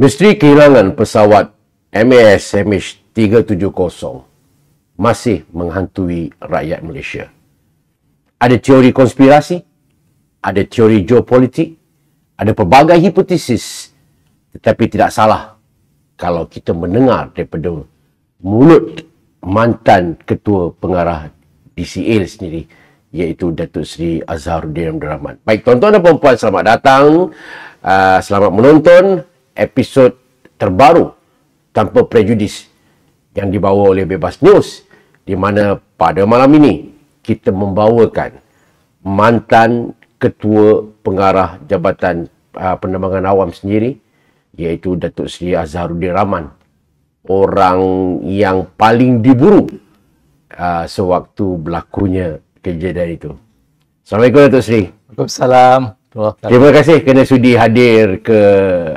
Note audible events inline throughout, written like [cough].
Misteri kehilangan pesawat MAS MH370 masih menghantui rakyat Malaysia. Ada teori konspirasi, ada teori geopolitik, ada pelbagai hipotesis tetapi tidak salah kalau kita mendengar daripada mulut mantan ketua pengarah DCA sendiri iaitu Datuk Seri Azharuddin Abdul Rahman. Baik tuan-tuan dan puan-puan selamat datang. Uh, selamat menonton episod terbaru tanpa prejudis yang dibawa oleh Bebas News di mana pada malam ini kita membawakan mantan ketua pengarah Jabatan uh, Penerbangan Awam sendiri iaitu Datuk Seri Azharuddin Rahman orang yang paling diburu uh, sewaktu berlakunya kejadian itu. Assalamualaikum Datuk Seri. Assalamualaikum terima kasih kerana sudi hadir ke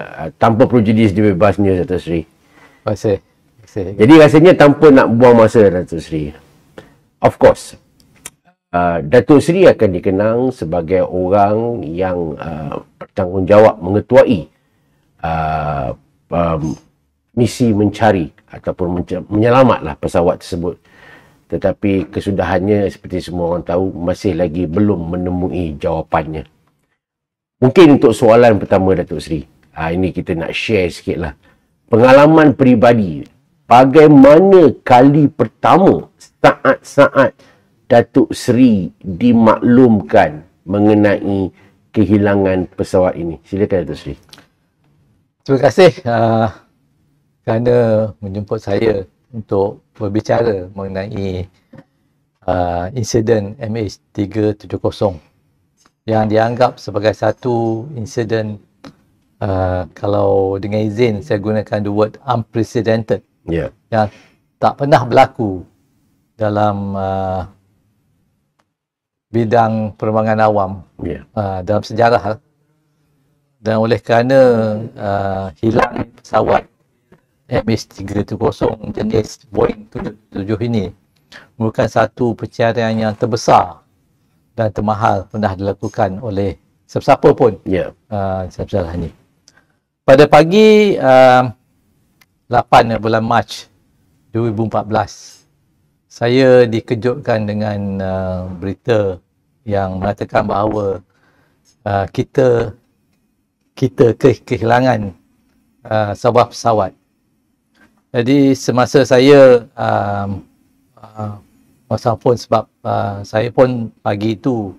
uh, Tanpa Prejudis di Bebas News, Dato' Sri. Terima kasih. Jadi rasanya tanpa nak buang masa, Dato' Sri. Of course, uh, Dato' Sri akan dikenang sebagai orang yang uh, bertanggungjawab uh, mengetuai uh, um, misi mencari ataupun menyelamatlah pesawat tersebut. Tetapi kesudahannya seperti semua orang tahu masih lagi belum menemui jawapannya. Mungkin untuk soalan pertama Datuk Seri. Ha, ini kita nak share sikit lah. Pengalaman peribadi. Bagaimana kali pertama saat-saat Datuk Seri dimaklumkan mengenai kehilangan pesawat ini? Silakan Datuk Seri. Terima kasih uh, kerana menjemput saya untuk berbicara mengenai uh, insiden MH370 yang dianggap sebagai satu insiden uh, kalau dengan izin saya gunakan the word unprecedented yeah. yang tak pernah berlaku dalam uh, bidang perbangan awam yeah. uh, dalam sejarah dan oleh kerana uh, hilang pesawat MH370 jenis Boeing 77 ini merupakan satu pencarian yang terbesar dan termahal pernah dilakukan oleh siapa pun. Ya. Yeah. Uh, Sebab ini. Pada pagi uh, ah, 8 eh, bulan Mac 2014, saya dikejutkan dengan uh, berita yang mengatakan bahawa uh, kita kita ke- kehilangan uh, sebuah pesawat. Jadi semasa saya um, uh, pasang phone sebab uh, saya pun pagi itu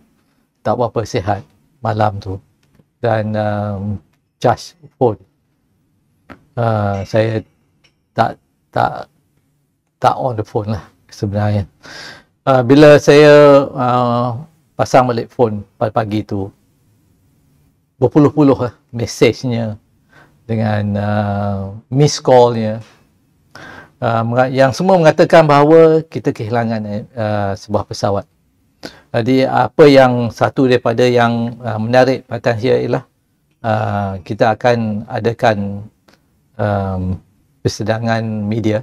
tak apa sihat malam tu dan um, charge phone uh, saya tak tak tak on the phone lah sebenarnya uh, bila saya uh, pasang balik phone pada pagi itu berpuluh-puluh lah mesejnya dengan uh, miss callnya uh, yang semua mengatakan bahawa kita kehilangan uh, sebuah pesawat. Jadi apa yang satu daripada yang uh, menarik perhatian saya ialah uh, kita akan adakan um, persidangan media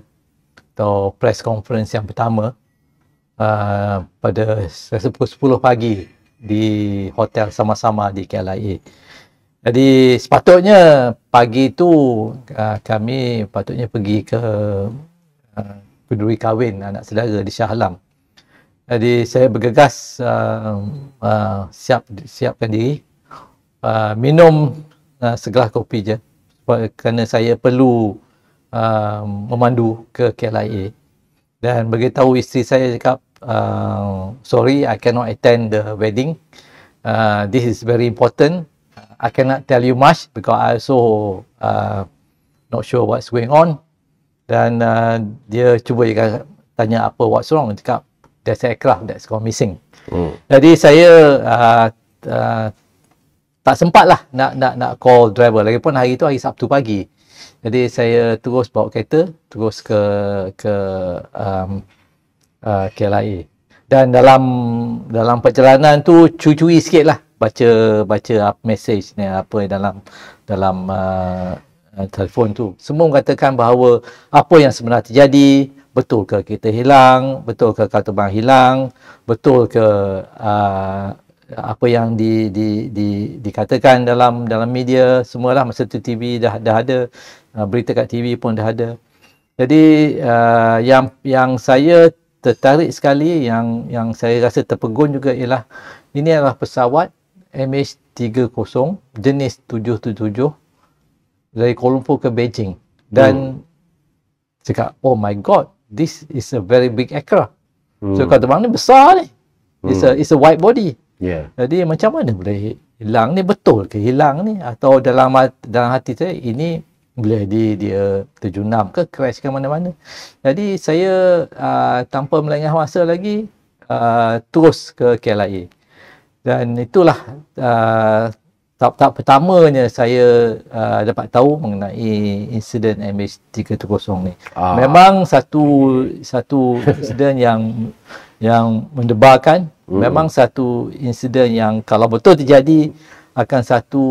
atau press conference yang pertama uh, pada pukul 10 pagi di hotel sama-sama di KLIA. Jadi sepatutnya pagi tu uh, kami patutnya pergi ke uh, ah, kenduri kahwin anak saudara di Shah Alam. Jadi saya bergegas uh, uh, siap siapkan diri uh, minum uh, segelas kopi je kerana saya perlu uh, memandu ke KLIA dan beritahu isteri saya cakap uh, sorry I cannot attend the wedding uh, this is very important I cannot tell you much because I also uh, not sure what's going on. Dan uh, dia cuba juga tanya apa what's wrong. Dia cakap, there's aircraft that's gone missing. Hmm. Jadi saya uh, uh, tak sempat lah nak, nak, nak call driver. Lagipun hari tu hari Sabtu pagi. Jadi saya terus bawa kereta, terus ke ke um, uh, KLIA. Dan dalam dalam perjalanan tu cuci-cuci sikit lah baca baca apa message ni apa dalam dalam uh, uh, telefon tu semua mengatakan bahawa apa yang sebenarnya terjadi betul ke kita hilang betul ke kartu bank hilang betul ke uh, apa yang di, di, di, dikatakan dalam dalam media semualah masa tu TV dah dah ada uh, berita kat TV pun dah ada jadi uh, yang yang saya tertarik sekali yang yang saya rasa terpegun juga ialah ini adalah pesawat MH30 jenis 777 dari Kuala Lumpur ke Beijing dan hmm. cakap oh my god this is a very big aircraft hmm. so kata bang ni besar ni hmm. it's a it's a white body yeah. jadi macam mana boleh hilang ni betul ke hilang ni atau dalam dalam hati saya ini boleh di dia terjunam ke crash ke mana-mana jadi saya uh, tanpa melengah masa lagi uh, terus ke KLIA dan itulah uh, tahap-tahap pertamanya saya uh, dapat tahu mengenai insiden MH370 ni. Ah. Memang satu satu insiden yang yang mendebarkan, hmm. memang satu insiden yang kalau betul terjadi akan satu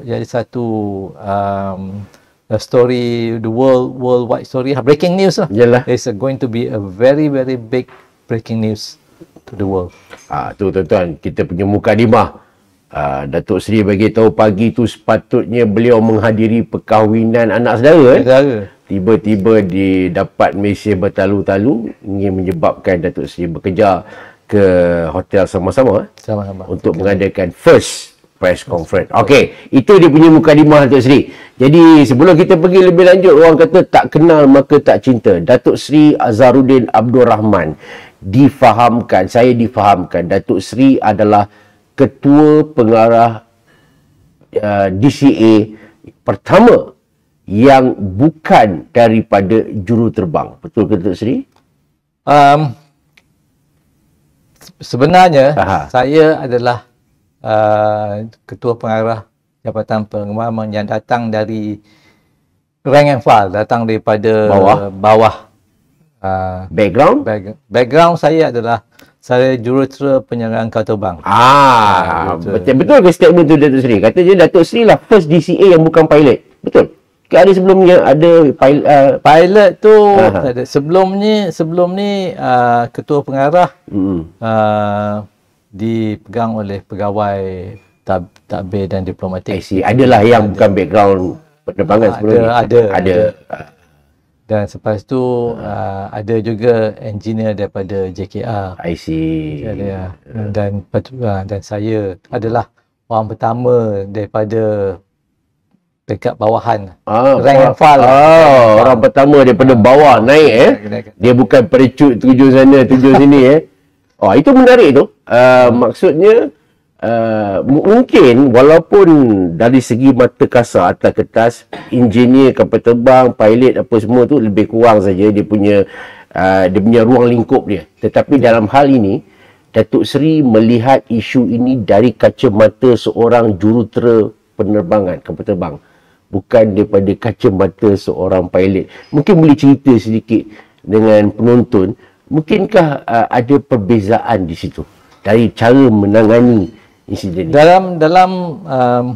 jadi satu um, a story the world worldwide story breaking news lah. Yalah. It's going to be a very very big breaking news to the world. Ah tu tuan-tuan kita punya muka dimah. Ah Datuk Seri bagi tahu pagi tu sepatutnya beliau menghadiri perkahwinan anak saudara. Eh. Saudara. Tiba-tiba didapat mesej bertalu-talu ingin menyebabkan Datuk Seri bekerja ke hotel sama-sama eh. sama-sama untuk okay. mengadakan first press conference. Okey, itu dia punya mukadimah Datuk Seri. Jadi sebelum kita pergi lebih lanjut orang kata tak kenal maka tak cinta. Datuk Seri Azharuddin Abdul Rahman difahamkan, saya difahamkan Datuk Seri adalah ketua pengarah uh, DCA pertama yang bukan daripada juruterbang. Betul ke Datuk Seri? Um, sebenarnya Aha. saya adalah uh, ketua pengarah Jabatan Pengembangan yang datang dari rank and file, datang daripada bawah, bawah Ah, background? Back, background saya adalah saya jurutera penyelenggaraan kartu bank. Ah, ah betul, betul ke statement tu Datuk Seri? Kata dia Datuk Seri lah first DCA yang bukan pilot. Betul? Ke ada sebelumnya ada pilot, uh, ah, pilot tu ada. sebelumnya sebelum ni uh, ketua pengarah hmm. Uh, dipegang oleh pegawai tab, tabir dan diplomatik. Eh, adalah yang ada. bukan background penerbangan sebelum ada, ni. Ada. ada. ada dan selepas tu hmm. uh, ada juga engineer daripada JKR I see ya. ah. dan yeah. dan, uh, dan saya adalah orang pertama daripada dekat bawahan ah, rank and file ah, lah. orang pertama daripada bawah naik eh dia bukan percut terjun sana terjun sini eh oh itu menarik tu uh, maksudnya uh, mungkin walaupun dari segi mata kasar atas kertas engineer kapal terbang pilot apa semua tu lebih kurang saja dia punya uh, dia punya ruang lingkup dia tetapi dalam hal ini Datuk Seri melihat isu ini dari kacamata seorang jurutera penerbangan kapal terbang bukan daripada kacamata seorang pilot mungkin boleh cerita sedikit dengan penonton mungkinkah uh, ada perbezaan di situ dari cara menangani insiden ini? Dalam dalam um,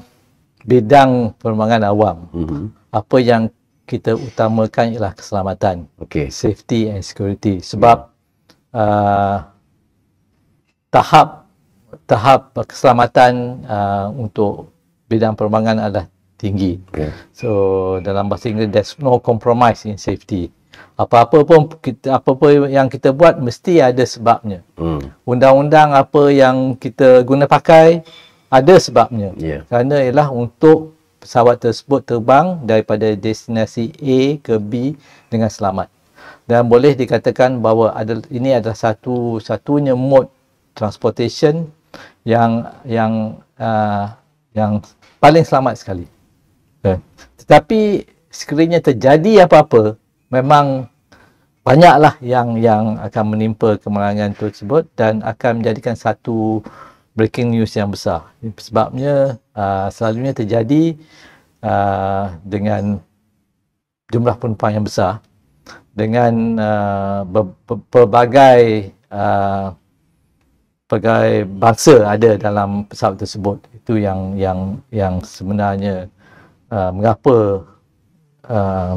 bidang perumangan awam, uh-huh. apa yang kita utamakan ialah keselamatan, okay. safety and security. Sebab tahap-tahap uh-huh. uh, keselamatan uh, untuk bidang perumangan adalah tinggi. Okay. So dalam bahasa Inggeris, there's no compromise in safety apa-apa pun kita apa-apa yang kita buat mesti ada sebabnya. Hmm. Undang-undang apa yang kita guna pakai ada sebabnya. Yeah. Kerana ialah untuk pesawat tersebut terbang daripada destinasi A ke B dengan selamat. Dan boleh dikatakan bahawa ada, ini adalah satu satunya mode transportation yang yang uh, yang paling selamat sekali. Yeah. Tetapi sekiranya terjadi apa-apa memang banyaklah yang yang akan menimpa kemalangan tersebut dan akan menjadikan satu breaking news yang besar. Sebabnya uh, selalunya terjadi uh, dengan jumlah penumpang yang besar dengan uh, pelbagai pelbagai uh, bangsa ada dalam pesawat tersebut. Itu yang yang yang sebenarnya uh, mengapa uh,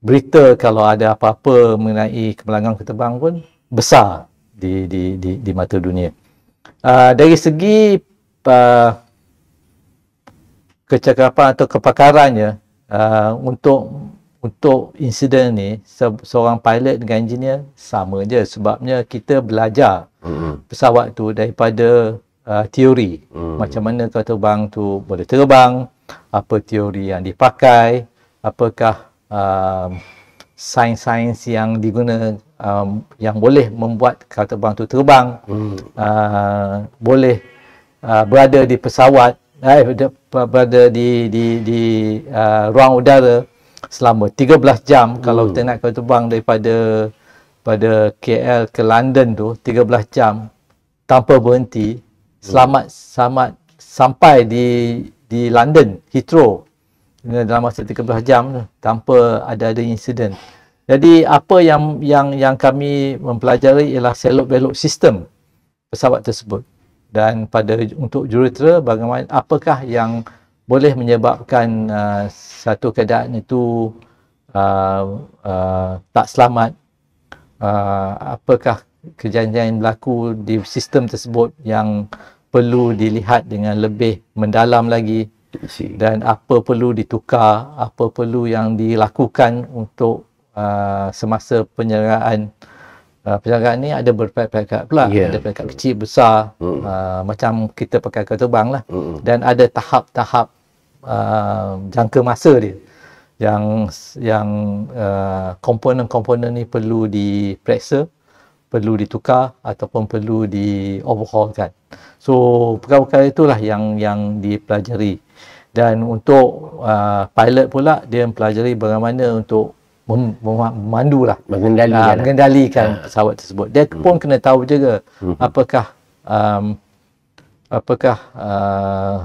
berita kalau ada apa-apa mengenai kemalangan ketebang pun besar di di di, di mata dunia. Uh, dari segi uh, kecakapan atau kepakarannya uh, untuk untuk insiden ni se- seorang pilot dengan engineer sama je sebabnya kita belajar mm pesawat tu daripada uh, teori hmm macam mana kau terbang tu boleh terbang apa teori yang dipakai apakah uh, sains-sains yang diguna um, yang boleh membuat kereta terbang itu terbang hmm. uh, boleh uh, berada di pesawat eh, berada di di, di uh, ruang udara selama 13 jam hmm. kalau kita nak kereta terbang daripada pada KL ke London tu 13 jam tanpa berhenti hmm. selamat hmm. selamat sampai di di London Heathrow dalam masa 13 jam tanpa ada ada insiden. Jadi apa yang yang yang kami mempelajari ialah seluk beluk sistem pesawat tersebut dan pada untuk jurutera bagaimana apakah yang boleh menyebabkan uh, satu keadaan itu uh, uh, tak selamat uh, apakah kejadian yang berlaku di sistem tersebut yang perlu dilihat dengan lebih mendalam lagi dan apa perlu ditukar, apa perlu yang dilakukan untuk uh, semasa penyelenggaraan uh, penyelenggaraan ni ada berpekat-pekat pula, yeah. ada pekat kecil, besar mm. uh, macam kita pakai kereta bang lah mm. dan ada tahap-tahap uh, jangka masa dia yang yang uh, komponen-komponen ni perlu diperiksa perlu ditukar ataupun perlu di overhaulkan. So perkara-perkara itulah yang yang dipelajari dan untuk uh, pilot pula dia mempelajari bagaimana untuk mem- mem- memandu lah mengendalikan, uh, mengendalikan lah. pesawat tersebut dia hmm. pun kena tahu juga hmm. apakah um, apakah uh,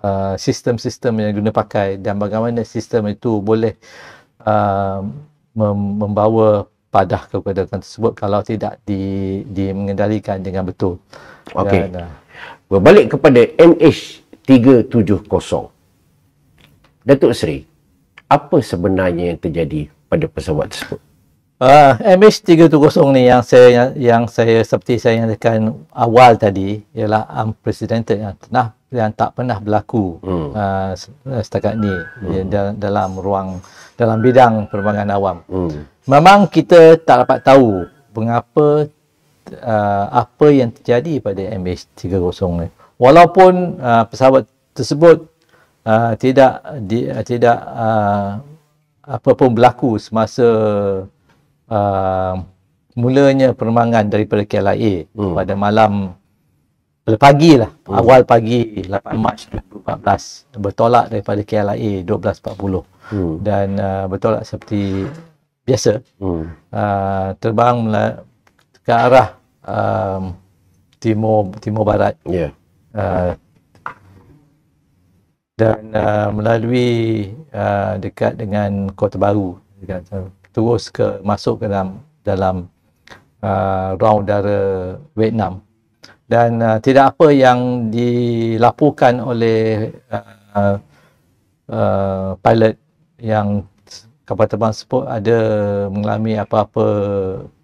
uh, sistem-sistem yang guna pakai dan bagaimana sistem itu boleh uh, mem- membawa padah kepada orang tersebut kalau tidak di, di mengendalikan dengan betul. Okey. Uh, Berbalik kepada NH370. Datuk Seri, apa sebenarnya yang terjadi pada pesawat tersebut? Uh, ah, MH370 ni yang saya yang saya seperti saya nyatakan awal tadi ialah unprecedented yang pernah yang tak pernah berlaku hmm. uh, setakat ni hmm. ya, dalam, dalam ruang dalam bidang perbangan awam. Hmm. Memang kita tak dapat tahu mengapa uh, apa yang terjadi pada MH370 ni. Walaupun uh, pesawat tersebut uh, tidak di, uh, tidak uh, apa pun berlaku semasa uh, mulanya permangan daripada KLIA hmm. pada malam pagi lah hmm. awal pagi 8 Mac 2014 bertolak daripada KLIA 12.40 hmm. dan uh, bertolak seperti biasa hmm. uh, terbang ke arah um, timur timur barat yeah. Ya. uh, dan uh, melalui uh, dekat dengan kota baru dekat terus ke masuk ke dalam dalam uh, rau udara Vietnam dan uh, tidak apa yang dilaporkan oleh uh, uh, pilot yang kapal terbang sebut ada mengalami apa-apa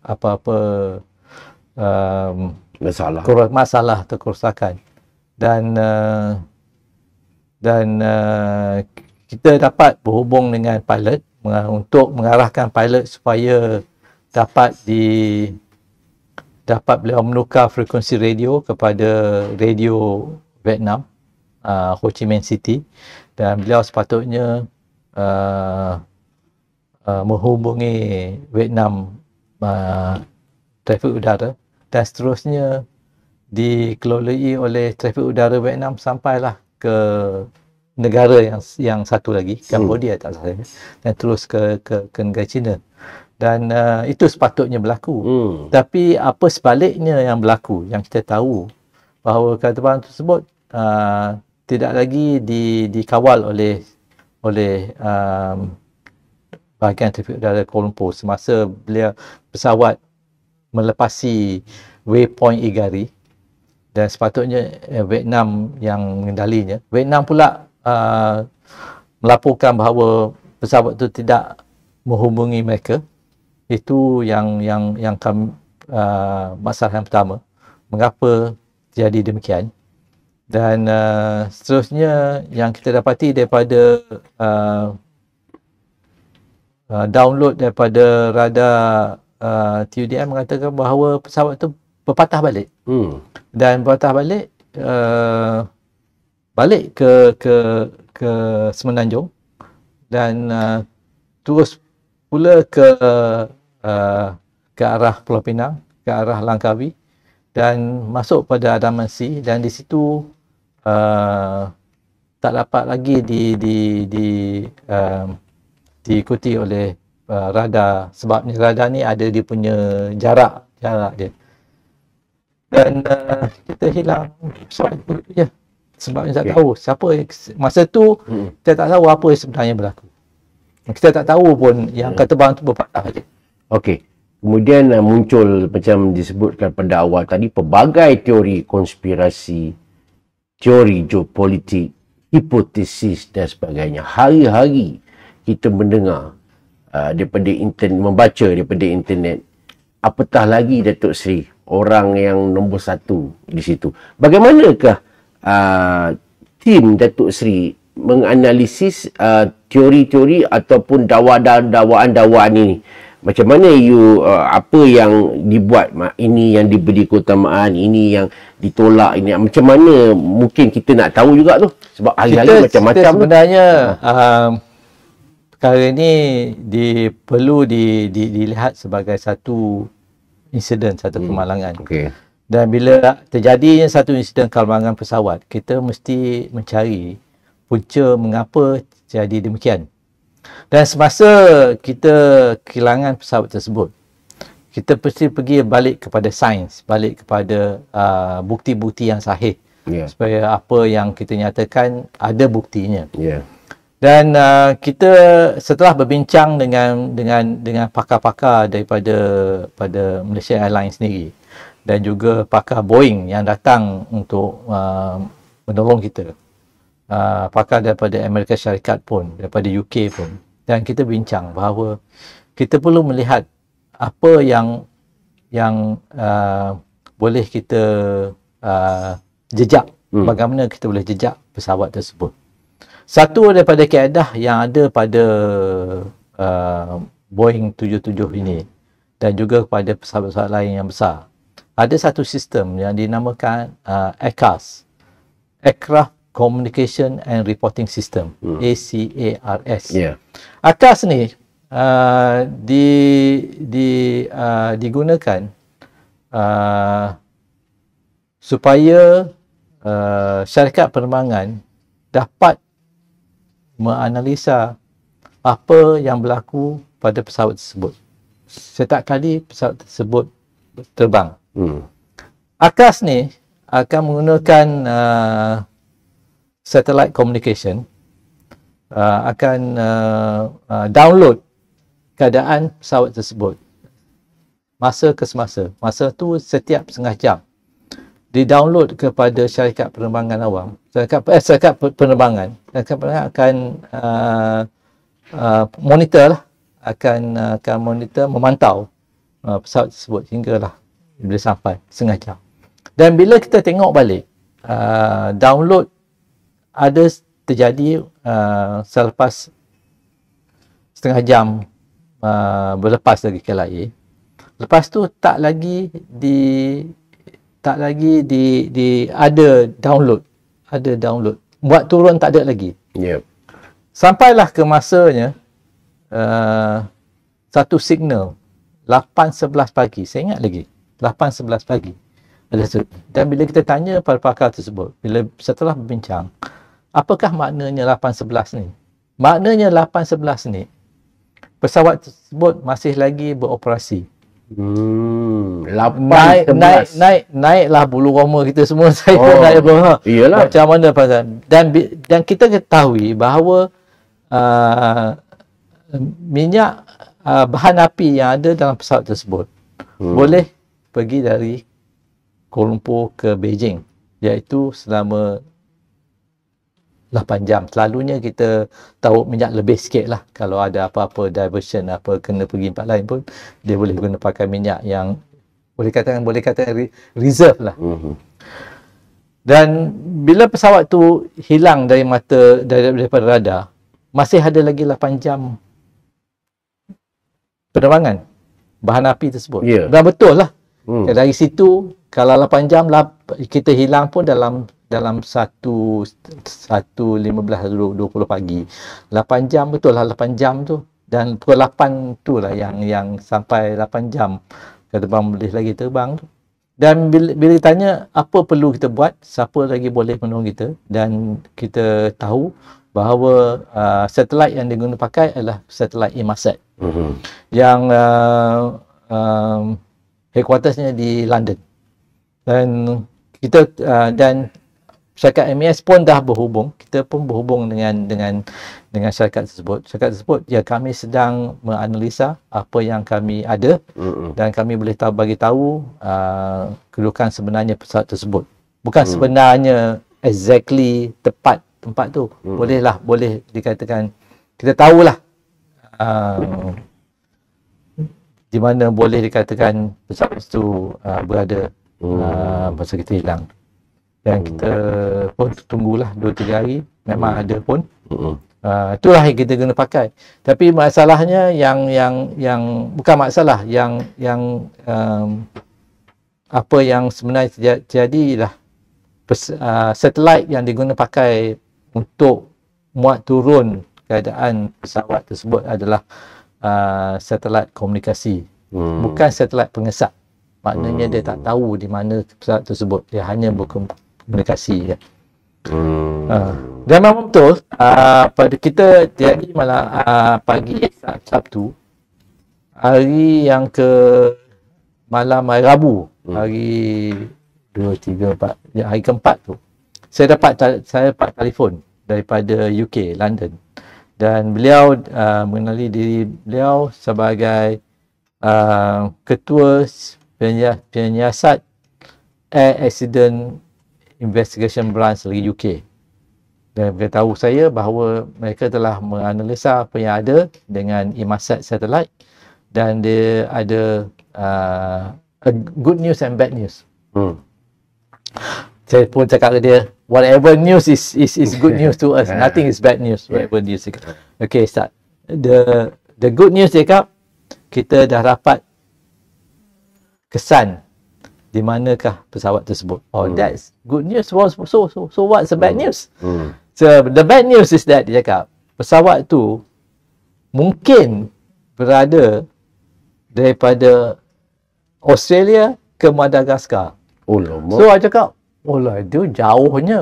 apa-apa um, masalah masalah atau kerosakan dan uh, dan uh, kita dapat berhubung dengan pilot untuk mengarahkan pilot supaya dapat di dapat beliau menukar frekuensi radio kepada radio Vietnam uh, Ho Chi Minh City dan beliau sepatutnya uh, uh, menghubungi Vietnam uh, trafik udara dan seterusnya dikelolai oleh trafik udara Vietnam sampailah ke negara yang yang satu lagi Cambodia hmm. tak salah dan terus ke ke, ke negara China dan uh, itu sepatutnya berlaku hmm. tapi apa sebaliknya yang berlaku yang kita tahu bahawa kereta tersebut uh, tidak lagi di, dikawal oleh oleh um, bahagian trafik udara Kuala Lumpur semasa beliau pesawat melepasi waypoint Igari dan sepatutnya eh, Vietnam yang mengendalinya. Vietnam pula uh, melaporkan bahawa pesawat itu tidak menghubungi mereka. Itu yang yang yang kami uh, ah, masalah yang pertama. Mengapa jadi demikian? Dan uh, seterusnya yang kita dapati daripada uh, uh, download daripada radar uh, TUDM mengatakan bahawa pesawat itu berpatah balik hmm. dan berpatah balik uh, balik ke ke ke Semenanjung dan uh, terus pula ke uh, ke arah Pulau Pinang ke arah Langkawi dan masuk pada Adamansi dan di situ uh, tak dapat lagi di di di um, diikuti oleh uh, radar sebabnya radar ni ada dia punya jarak jarak dia hmm dan uh, kita hilang sebab itu ya sebab kita okay. tak tahu siapa masa tu hmm. kita tak tahu apa yang sebenarnya berlaku kita tak tahu pun yang hmm. kata bang tu berpatah je okey kemudian uh, muncul macam disebutkan pada awal tadi pelbagai teori konspirasi teori geopolitik hipotesis dan sebagainya hari-hari kita mendengar uh, daripada internet membaca daripada internet apatah lagi Datuk Seri orang yang nombor satu di situ. Bagaimanakah uh, tim Datuk Seri menganalisis uh, teori-teori ataupun dawaan-dawaan dawaan ini? Macam mana you uh, apa yang dibuat mak, ini yang diberi keutamaan ini yang ditolak ini macam mana mungkin kita nak tahu juga tu sebab hari-hari macam-macam sebenarnya ha. um, perkara uh, ini di perlu di, di, dilihat sebagai satu insiden satu hmm. kemalangan. Okay. Dan bila terjadinya satu insiden kemalangan pesawat, kita mesti mencari punca mengapa jadi demikian. Dan semasa kita kehilangan pesawat tersebut, kita mesti pergi balik kepada sains, balik kepada uh, bukti-bukti yang sahih. Yeah. Supaya apa yang kita nyatakan ada buktinya. Yeah dan uh, kita setelah berbincang dengan dengan dengan pakar-pakar daripada pada Malaysia Airlines sendiri dan juga pakar Boeing yang datang untuk uh, menolong kita uh, pakar daripada Amerika Syarikat pun daripada UK pun dan kita bincang bahawa kita perlu melihat apa yang yang uh, boleh kita uh, jejak hmm. bagaimana kita boleh jejak pesawat tersebut satu daripada kaedah yang ada pada uh, Boeing 77 ini dan juga kepada pesawat-pesawat lain yang besar ada satu sistem yang dinamakan uh, ACARS Aircraft Communication and Reporting System hmm. ACARS yeah. ACARS ni uh, di, di, uh, digunakan uh, supaya uh, syarikat penerbangan dapat menganalisa apa yang berlaku pada pesawat tersebut. Setiap kali pesawat tersebut terbang. Hmm. Akas ni akan menggunakan uh, satellite communication uh, akan uh, uh, download keadaan pesawat tersebut. Masa ke semasa. Masa tu setiap setengah jam. Di-download kepada syarikat penerbangan awam syarikat, eh, syarikat penerbangan syarikat penerbangan akan uh, uh, monitor lah akan, uh, akan monitor memantau uh, pesawat tersebut hinggalah bila sampai setengah jam dan bila kita tengok balik uh, download ada terjadi uh, selepas setengah jam uh, berlepas dari KLIA lepas tu tak lagi di tak lagi di di ada download ada download buat turun tak ada lagi yep. sampailah ke masanya uh, satu signal 8.11 pagi saya ingat lagi 8.11 pagi Ada dan bila kita tanya pada pakar tersebut bila setelah berbincang apakah maknanya 8.11 ni maknanya 8.11 ni pesawat tersebut masih lagi beroperasi Hmm, naik, naik, naik, naiklah bulu roma kita semua. [laughs] Saya oh, naik bulu roma. Iyalah. Macam mana pasal? Dan dan kita ketahui bahawa uh, minyak uh, bahan api yang ada dalam pesawat tersebut hmm. boleh pergi dari Kuala Lumpur ke Beijing iaitu selama lah panjang. Selalunya kita tahu minyak lebih sikit lah. Kalau ada apa-apa diversion apa kena pergi tempat lain pun dia boleh guna pakai minyak yang boleh katakan boleh katakan reserve lah. Mm-hmm. Dan bila pesawat tu hilang dari mata dari daripada radar, masih ada lagi 8 jam penerbangan bahan api tersebut. Yeah. Dan betul lah. Hmm. Dari situ kalau 8 jam kita hilang pun dalam dalam 1 1 15.20 pagi 8 jam betul lah 8 jam tu dan pukul 8 tu lah yang yang sampai 8 jam kata bang boleh lagi terbang tu dan bila, bila tanya apa perlu kita buat siapa lagi boleh menolong kita dan kita tahu bahawa uh, satelit yang digunakan pakai adalah satelit Inmarsat mm-hmm. yang uh, um, headquartersnya di London dan kita uh, dan syarikat MES pun dah berhubung kita pun berhubung dengan dengan dengan syarikat tersebut syarikat tersebut ya kami sedang menganalisa apa yang kami ada dan kami boleh tahu bagi tahu uh, kedudukan sebenarnya pesawat tersebut bukan hmm. sebenarnya exactly tepat tempat tu hmm. bolehlah boleh dikatakan kita tahulah uh, di mana boleh dikatakan pesawat itu uh, berada mm. uh, masa kita hilang yang hmm. kita pun tunggulah 2 3 hari memang hmm. ada pun hmm. uh, itulah yang kita kena pakai tapi masalahnya yang yang yang bukan masalah yang yang um, apa yang sebenarnya terjadi lah uh, ah, satellite yang diguna pakai untuk muat turun keadaan pesawat tersebut adalah uh, ah, satellite komunikasi hmm. bukan satellite pengesat maknanya hmm. dia tak tahu di mana pesawat tersebut dia hanya hmm. berkumpul komunikasi ya. Hmm. Uh, dan memang betul uh, pada kita jadi malah ah, uh, pagi Sabtu hari yang ke malam hari Rabu hmm. hari 2 3 4 hari keempat tu saya dapat saya dapat telefon daripada UK London dan beliau uh, mengenali diri beliau sebagai uh, ketua penyiasat air accident Investigation Branch dari UK dan beritahu saya bahawa mereka telah menganalisa apa yang ada dengan Imasat satellite dan dia ada uh, a good news and bad news. Hmm. Saya pun cakap dia, whatever news is is is good news to us, [laughs] nothing is bad news, whatever news. Okay, start. The the good news dia kata, kita dah dapat kesan di manakah pesawat tersebut oh hmm. that's good news was so so so what's the bad hmm. news hmm. so the bad news is that dia cakap pesawat tu mungkin berada daripada Australia ke Madagaskar oh lama so dia cakap oh lah dia jauhnya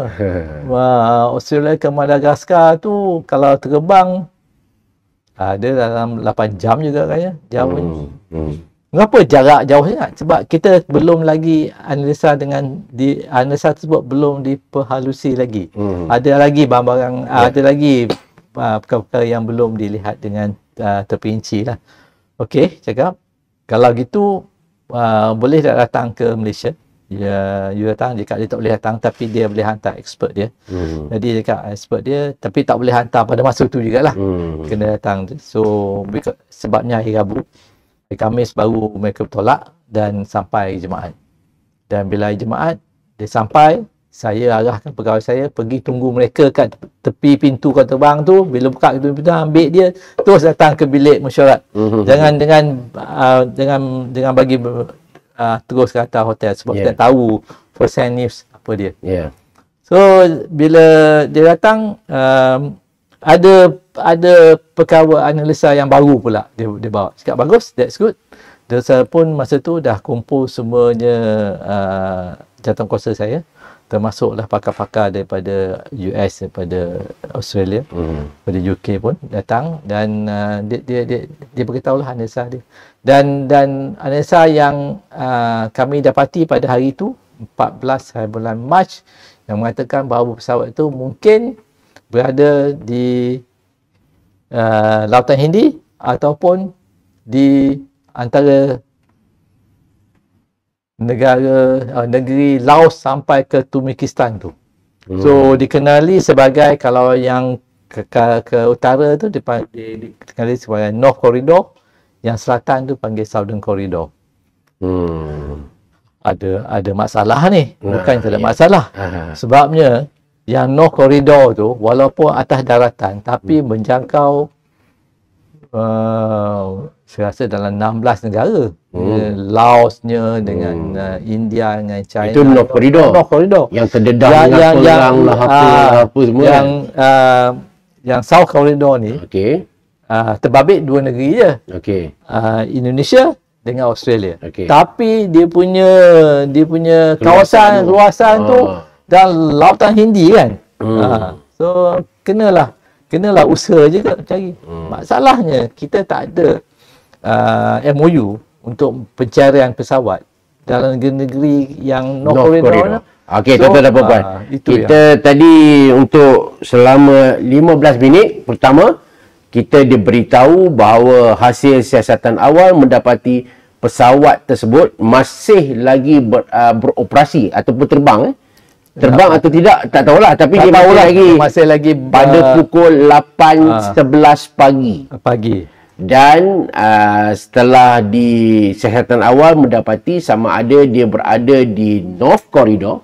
[laughs] Wah, Australia ke Madagaskar tu kalau terbang ada dalam 8 jam juga kayaknya jauhnya. hmm. hmm. Mengapa jarak jauh sangat? Sebab kita belum lagi analisa dengan di analisa tersebut belum diperhalusi lagi. Hmm. Ada lagi barang-barang, yeah. ada lagi uh, perkara-perkara yang belum dilihat dengan uh, terperinci lah. Okey, cakap. Kalau gitu, uh, boleh tak datang ke Malaysia? Ya, you datang. Dia dia tak boleh datang tapi dia boleh hantar expert dia. Hmm. Jadi dia kata expert dia tapi tak boleh hantar pada masa tu juga lah. Hmm. Kena datang. So, sebabnya hari Rabu. Hari Khamis baru mereka bertolak dan sampai jemaat. Dan bila jemaat dia sampai, saya arahkan pegawai saya pergi tunggu mereka kat tepi pintu kota terbang tu. Bila buka pintu, pintu ambil dia, terus datang ke bilik mesyuarat. Mm-hmm. Jangan dengan uh, dengan dengan bagi uh, terus ke atas hotel sebab yeah. kita tahu first hand apa dia. Yeah. So bila dia datang um, ada ada perkara analisa yang baru pula dia, dia bawa. Cakap bagus, that's good. Dan saya pun masa tu dah kumpul semuanya uh, jantung kuasa saya. Termasuklah pakar-pakar daripada US, daripada Australia, hmm. daripada UK pun datang dan uh, dia, dia, dia, dia beritahu lah analisa dia. Dan, dan analisa yang uh, kami dapati pada hari itu, 14 hari bulan Mac yang mengatakan bahawa pesawat itu mungkin berada di uh, Lautan Hindi ataupun di antara negara uh, negeri Laos sampai ke Turkmenistan tu. Hmm. So dikenali sebagai kalau yang ke, ke, ke utara tu di, di, di, dikenali sebagai North Corridor, yang selatan tu panggil Southern Corridor. Hmm. Ada ada masalah ni, bukan tidak ada ya. masalah. Sebabnya yang no corridor tu walaupun atas daratan tapi hmm. menjangkau uh, saya rasa dalam 16 negara hmm. Laosnya dengan hmm. uh, India dengan China itu no corridor, no corridor. yang terdedah yang, yang, yang, yang lah apa, uh, apa semua yang kan? uh, yang south corridor ni okey uh, terbabit dua negeri je Okay. uh, Indonesia dengan Australia okay. tapi dia punya dia punya Keluasan kawasan luasan tu, luasan tu dan lautan Hindi kan. Hmm. Ha. So kenalah kenalah usaha je kan cari. Hmm. Masalahnya kita tak ada uh, MOU untuk pencarian pesawat dalam negeri-negeri yang North, North Korea. Korea. Okey, so, tuan-tuan dan puan-puan. Uh, kita ya. tadi untuk selama 15 minit pertama kita diberitahu bahawa hasil siasatan awal mendapati pesawat tersebut masih lagi ber, uh, beroperasi ataupun terbang eh Terbang atau tidak tak tahulah tapi tak dia tahulah masih lagi masih lagi pada uh, pukul 8.11 uh, ah. pagi. Pagi. Dan uh, setelah di sihatan awal mendapati sama ada dia berada di North Corridor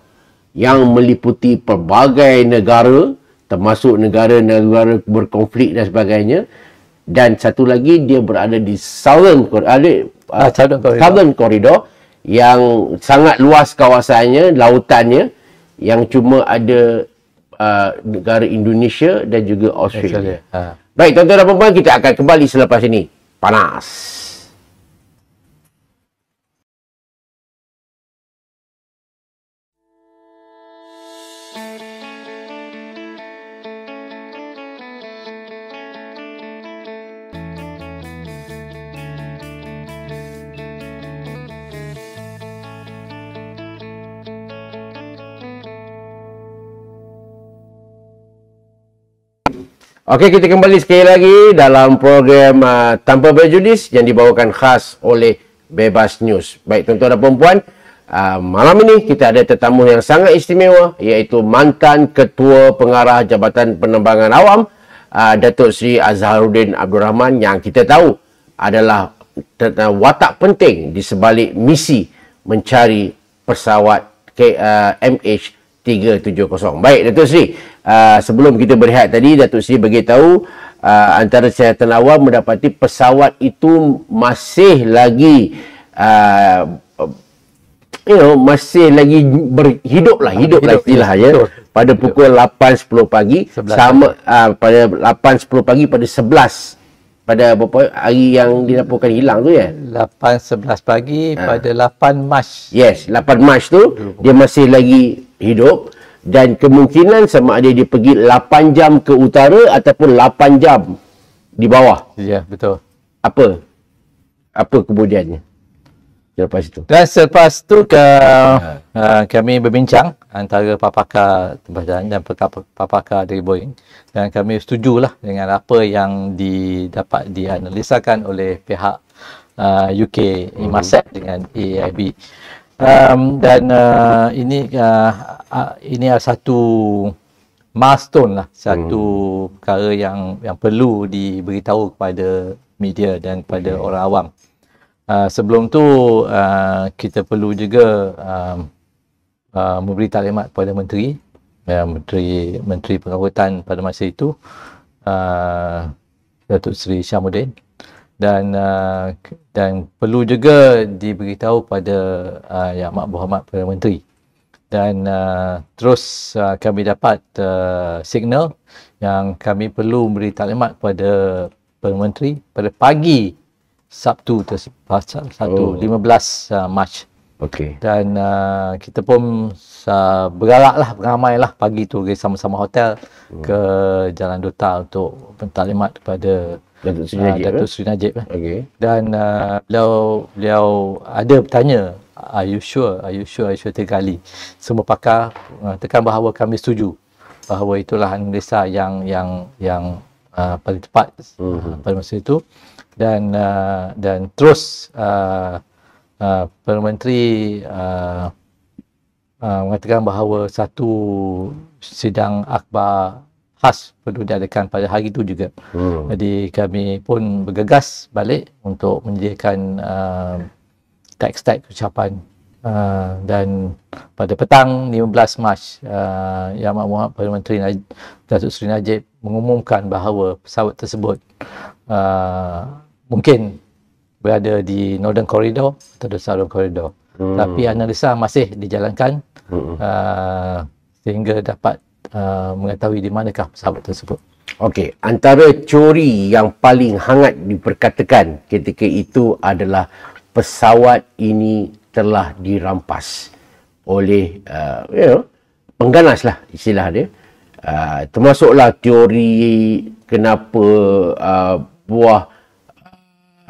yang meliputi pelbagai negara termasuk negara-negara berkonflik dan sebagainya dan satu lagi dia berada di Southern Corridor, uh, ah, uh, Southern, Corridor. Corridor yang sangat luas kawasannya lautannya yang cuma ada uh, negara Indonesia dan juga Australia. Australia. Ha. Baik, tuan-tuan dan puan kita akan kembali selepas ini. Panas. Okey, kita kembali sekali lagi dalam program uh, Tanpa Berjudis yang dibawakan khas oleh Bebas News. Baik, tuan-tuan dan perempuan, uh, malam ini kita ada tetamu yang sangat istimewa iaitu mantan Ketua Pengarah Jabatan Penerbangan Awam, uh, Datuk Sri Azharuddin Abdul Rahman yang kita tahu adalah watak penting di sebalik misi mencari pesawat uh, MH370 0377108370. Baik Datuk Seri, uh, sebelum kita berehat tadi Datuk Seri beritahu uh, ah, antara kesihatan awam mendapati pesawat itu masih lagi uh, you know, masih lagi berhidup lah, hidup, hidup lah istilah ya. Pada pukul 8.10 pagi 11. sama uh, pada 8.10 pagi pada 11 pada beberapa hari yang dilaporkan hilang tu ya. 8 11 pagi ha. pada 8 Mac. Yes, 8 Mac tu dia masih lagi hidup dan kemungkinan sama ada dia pergi 8 jam ke utara ataupun 8 jam di bawah. Ya, betul. Apa? Apa kemudiannya? Selepas itu. Dan selepas itu ke, uh, kami berbincang antara pakar tempatan dan pakar dari Boeing dan kami setujulah dengan apa yang didapat dianalisakan oleh pihak uh, UK Imasec hmm. dengan AIB um, dan uh, ini uh, uh, ini adalah satu milestone lah satu hmm. perkara yang yang perlu diberitahu kepada media dan kepada okay. orang awam uh, sebelum tu uh, kita perlu juga uh, uh, memberi taklimat kepada menteri uh, menteri menteri pengawatan pada masa itu uh, Datuk Seri Syamuddin dan uh, dan perlu juga diberitahu pada uh, Yang Mak Muhammad Perdana Menteri dan uh, terus uh, kami dapat uh, signal yang kami perlu memberi taklimat kepada Perdana Menteri pada pagi Sabtu tersebut, Sabtu oh. 15 uh, Mac Okey. Dan uh, kita pun uh, bergaraklah ramailah pagi tu pergi sama-sama hotel hmm. ke Jalan Duta untuk pentaklimat kepada Datuk Seri uh, Najib. Uh, Datuk Seri Najib lah. Okey. Dan uh, beliau beliau ada bertanya Are you sure? Are you sure? Are you sure? Tiga kali. Semua pakar uh, tekan bahawa kami setuju bahawa itulah analisa yang yang yang uh, paling tepat hmm. uh, pada masa itu dan uh, dan terus uh, Ah, Perdana Menteri uh, uh, mengatakan bahawa satu sidang akhbar khas perlu diadakan pada hari itu juga. Hmm. Jadi kami pun bergegas balik untuk menyediakan uh, teks-teks ucapan uh, dan pada petang 15 Mac uh, Yang Mahmud Perdana Menteri Datuk Seri Najib mengumumkan bahawa pesawat tersebut uh, mungkin berada di Northern Corridor atau di Southern Corridor. Hmm. Tapi analisa masih dijalankan hmm. uh, sehingga dapat uh, mengetahui di manakah pesawat tersebut. Okey, antara curi yang paling hangat diperkatakan ketika itu adalah pesawat ini telah dirampas oleh uh, you ya, know, pengganas lah istilah dia. Uh, termasuklah teori kenapa uh, buah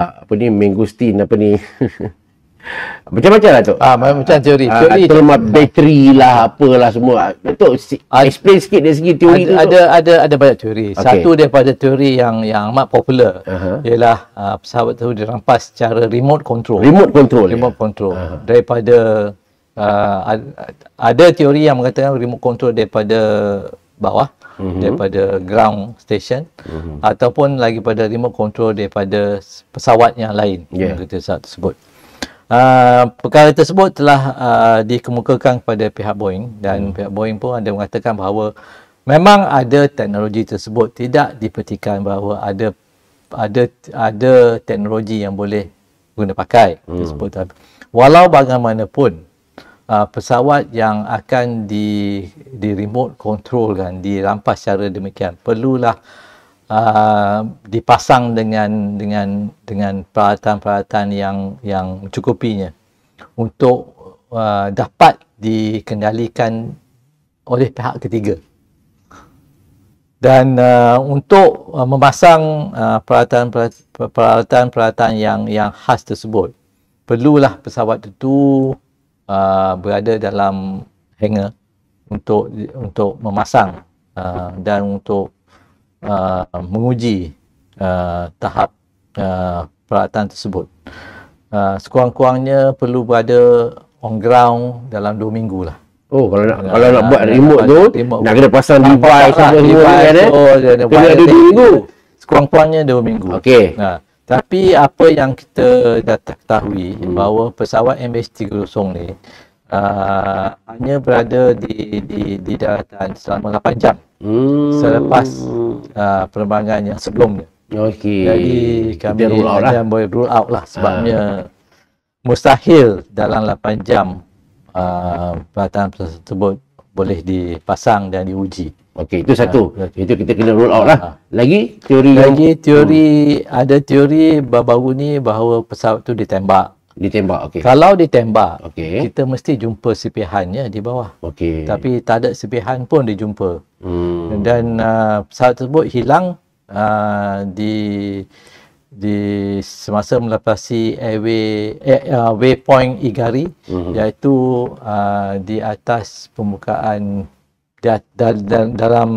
apa ni mangosteen apa ni [laughs] macam-macam lah tu ah macam teori ah, teori atau mak bateri lah apalah semua tu explain ah, sikit dari segi teori ada, tu ada tu. ada ada banyak teori okay. satu daripada teori yang yang amat popular uh-huh. ialah uh, pesawat tu dirampas secara remote control remote control ya? remote ya. control uh-huh. daripada uh, ada teori yang mengatakan remote control daripada bawah hmm daripada ground station mm-hmm. ataupun lagi pada remote control daripada pesawat yang lain yeah. yang kita saat tersebut. Uh, perkara tersebut telah uh, dikemukakan kepada pihak Boeing dan mm. pihak Boeing pun ada mengatakan bahawa memang ada teknologi tersebut tidak dipertikan bahawa ada ada ada teknologi yang boleh guna pakai mm. tersebut. Walau bagaimanapun uh, pesawat yang akan di di remote control kan dirampas secara demikian perlulah uh, dipasang dengan dengan dengan peralatan-peralatan yang yang mencukupinya untuk uh, dapat dikendalikan oleh pihak ketiga dan uh, untuk uh, memasang peralatan-peralatan uh, peralatan yang yang khas tersebut perlulah pesawat itu uh, berada dalam hanger untuk untuk memasang uh, dan untuk uh, menguji uh, tahap uh, peralatan tersebut. Uh, sekurang-kurangnya perlu berada on ground dalam 2 minggu lah. Oh kalau nak ya, kalau nak ya, buat ya, remote tu remote. nak kena pasang device lah, semua device semua tu, kan, eh? kena ada 2 minggu. Sekurang-kurangnya 2 minggu. Okey. Nah. Ya. Tapi apa yang kita dah ketahui hmm. bahawa pesawat MH370 ni uh, hanya berada di di di daratan selama 8 jam hmm. selepas uh, penerbangan yang sebelumnya. Okey. Jadi kami lah. hanya lah. boleh rule out lah sebabnya ha. mustahil dalam 8 jam uh, peralatan tersebut boleh dipasang dan diuji. Okey, itu satu. Ha. Itu kita kena roll out lah. Ha. Lagi teori Lagi yang... teori, hmm. ada teori baru-baru ni bahawa pesawat tu ditembak. Ditembak, okey. Kalau ditembak, okay. kita mesti jumpa sepihannya di bawah. Okey. Tapi tak ada sepihan pun dijumpa. Hmm. Dan uh, pesawat tersebut hilang uh, di di semasa melepasi airway eh, uh, waypoint Igari mm-hmm. iaitu uh, di atas permukaan da, da, da, dalam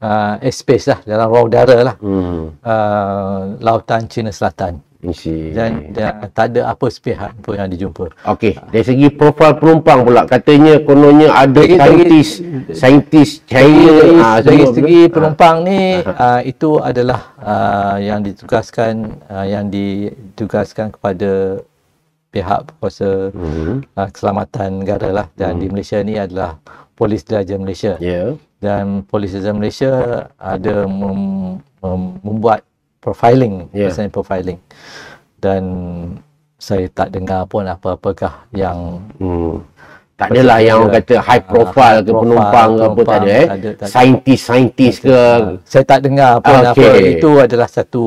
uh, airspace lah dalam ruang udara lah hmm. uh, lautan China Selatan dan, dan tak ada apa sepihak pun yang dijumpa Okey, dari segi profil penumpang pula katanya kononnya ada dari, saintis dari, saintis China dari, ah, dari, dari segi ah. penumpang ni uh, itu adalah uh, yang ditugaskan uh, yang ditugaskan kepada pihak kuasa mm-hmm. uh, keselamatan negara lah dan mm-hmm. di hmm. Malaysia ni adalah polis diraja Malaysia. Ya. Yeah. Dan polis diraja Malaysia ada mem, mem, membuat profiling, yeah. personal profiling. Dan saya tak dengar pun apa-apakah yang hmm. Tak adalah Pertama, yang orang kata high ah, profile uh, ke penumpang ke apa tak ada eh. Saintis-saintis ke. Ah, saya tak dengar pun okay. apa. Itu adalah satu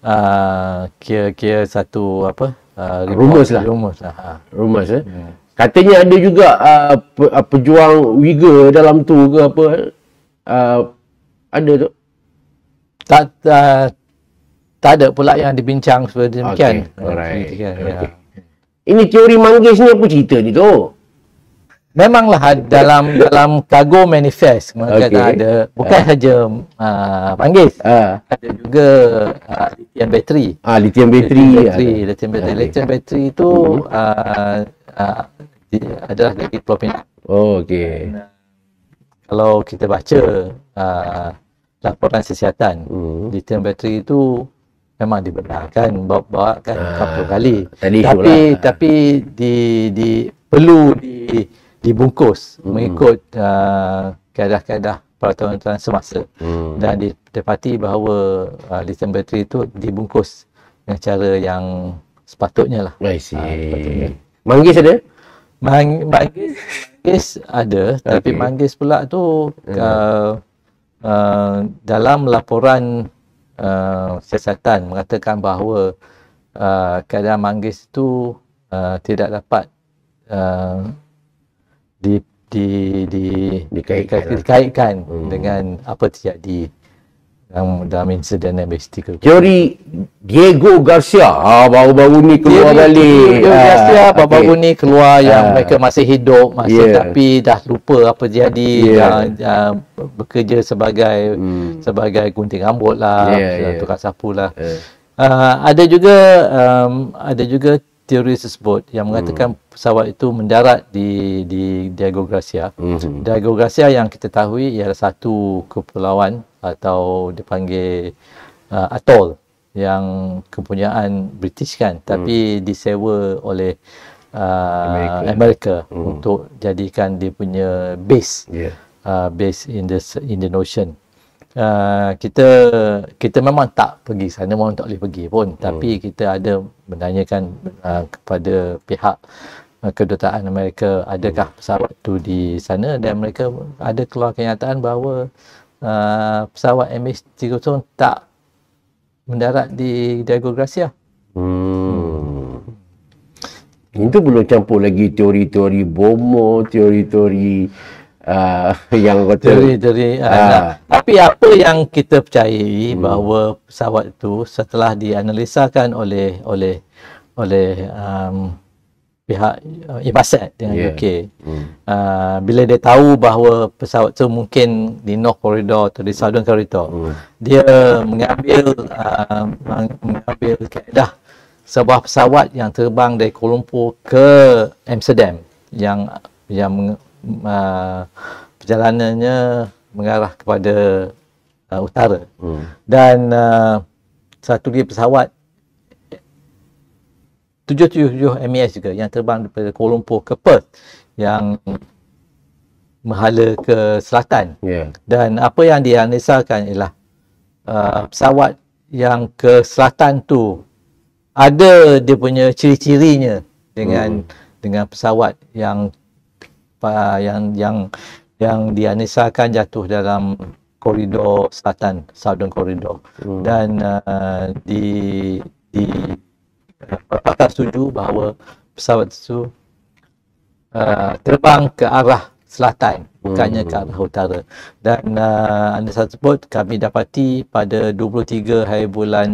ah, kira-kira uh-huh. uh, satu apa. Uh, rumus lah. Rumus lah. Rumus eh. Yeah. Hmm. Katanya ada juga uh, pe, uh, pejuang Uyghur dalam tu ke apa. Uh, ada tu? Tak, tak, uh, tak ada pula yang dibincang seperti demikian. Okay. Alright. Ya. Ini teori manggis ni apa cerita ni tu? Memanglah dalam dalam kargo manifest mereka okay. ada bukan ah. saja uh. uh, uh. ada juga uh, lithium battery ah uh, lithium battery lithium battery lithium mm-hmm. uh, uh adalah dari Pulau Pinang. Oh, okey. Kalau kita baca uh, laporan kesihatan, uh. lithium battery itu memang dibenarkan bawa-bawa kan uh, kali. Tapi lah. tapi di di perlu di dibungkus uh mengikut uh, kaedah-kaedah peraturan semasa. Uh. Dan ditepati bahawa uh, lithium battery itu dibungkus dengan cara yang sepatutnya lah. I see. Manggis ada? Oh, Mang- manggis ada okay. tapi manggis pula tu hmm. uh, uh, dalam laporan uh, siasatan mengatakan bahawa uh, keadaan manggis tu uh, tidak dapat uh, di di di dikaitkan, lah. dikaitkan hmm. dengan apa terjadi dalam, dalam insiden MST ke teori Diego Garcia ah baru-baru ni keluar teori, balik Diego ha, Garcia okay. baru-baru ni keluar ha. yang mereka masih hidup masih yeah. tapi dah lupa apa jadi yeah. ha, ha, bekerja sebagai hmm. sebagai gunting rambut lah yeah, tukar sapu lah yeah. ha, ada juga um, ada juga teori tersebut yang mengatakan hmm. pesawat itu mendarat di di Diego Garcia. Hmm. Diego Garcia yang kita tahu ialah satu kepulauan atau dipanggil uh, atoll yang kepunyaan British kan hmm. tapi disewa oleh uh, America, America hmm. untuk jadikan dia punya base yeah. uh, base in the Indian Ocean. Uh, kita kita memang tak pergi sana memang tak boleh pergi pun tapi hmm. kita ada menanyakan uh, kepada pihak uh, kedutaan Amerika adakah hmm. pesawat tu di sana dan mereka ada keluar kenyataan bahawa uh, pesawat MH370 tak mendarat di Diego Gracia. Hmm. Itu belum campur lagi teori-teori bomo, teori-teori uh, [laughs] yang kata teori-teori. Uh, uh, tapi apa yang kita percayai hmm. bahawa pesawat itu setelah dianalisakan oleh oleh oleh um, pihak uh, Ibasat dengan yeah. UK. Hmm. Uh, bila dia tahu bahawa pesawat itu mungkin di North Corridor atau di Southern Corridor, hmm. dia mengambil uh, mengambil keadaan sebuah pesawat yang terbang dari Kuala Lumpur ke Amsterdam yang yang uh, perjalanannya mengarah kepada uh, utara. Hmm. Dan uh, satu lagi pesawat Tujuh tujuh MES juga yang terbang daripada Kuala Lumpur ke Perth yang menghala ke selatan. Yeah. Dan apa yang dianalisakan ialah uh, pesawat yang ke selatan tu ada dia punya ciri-cirinya dengan hmm. dengan pesawat yang uh, yang yang yang dianisakan jatuh dalam koridor selatan southern corridor hmm. dan uh, di di apakah setuju bahawa pesawat itu uh, terbang ke arah selatan bukannya hmm. ke arah hmm. utara dan uh, anda saya sebut kami dapati pada 23 hari bulan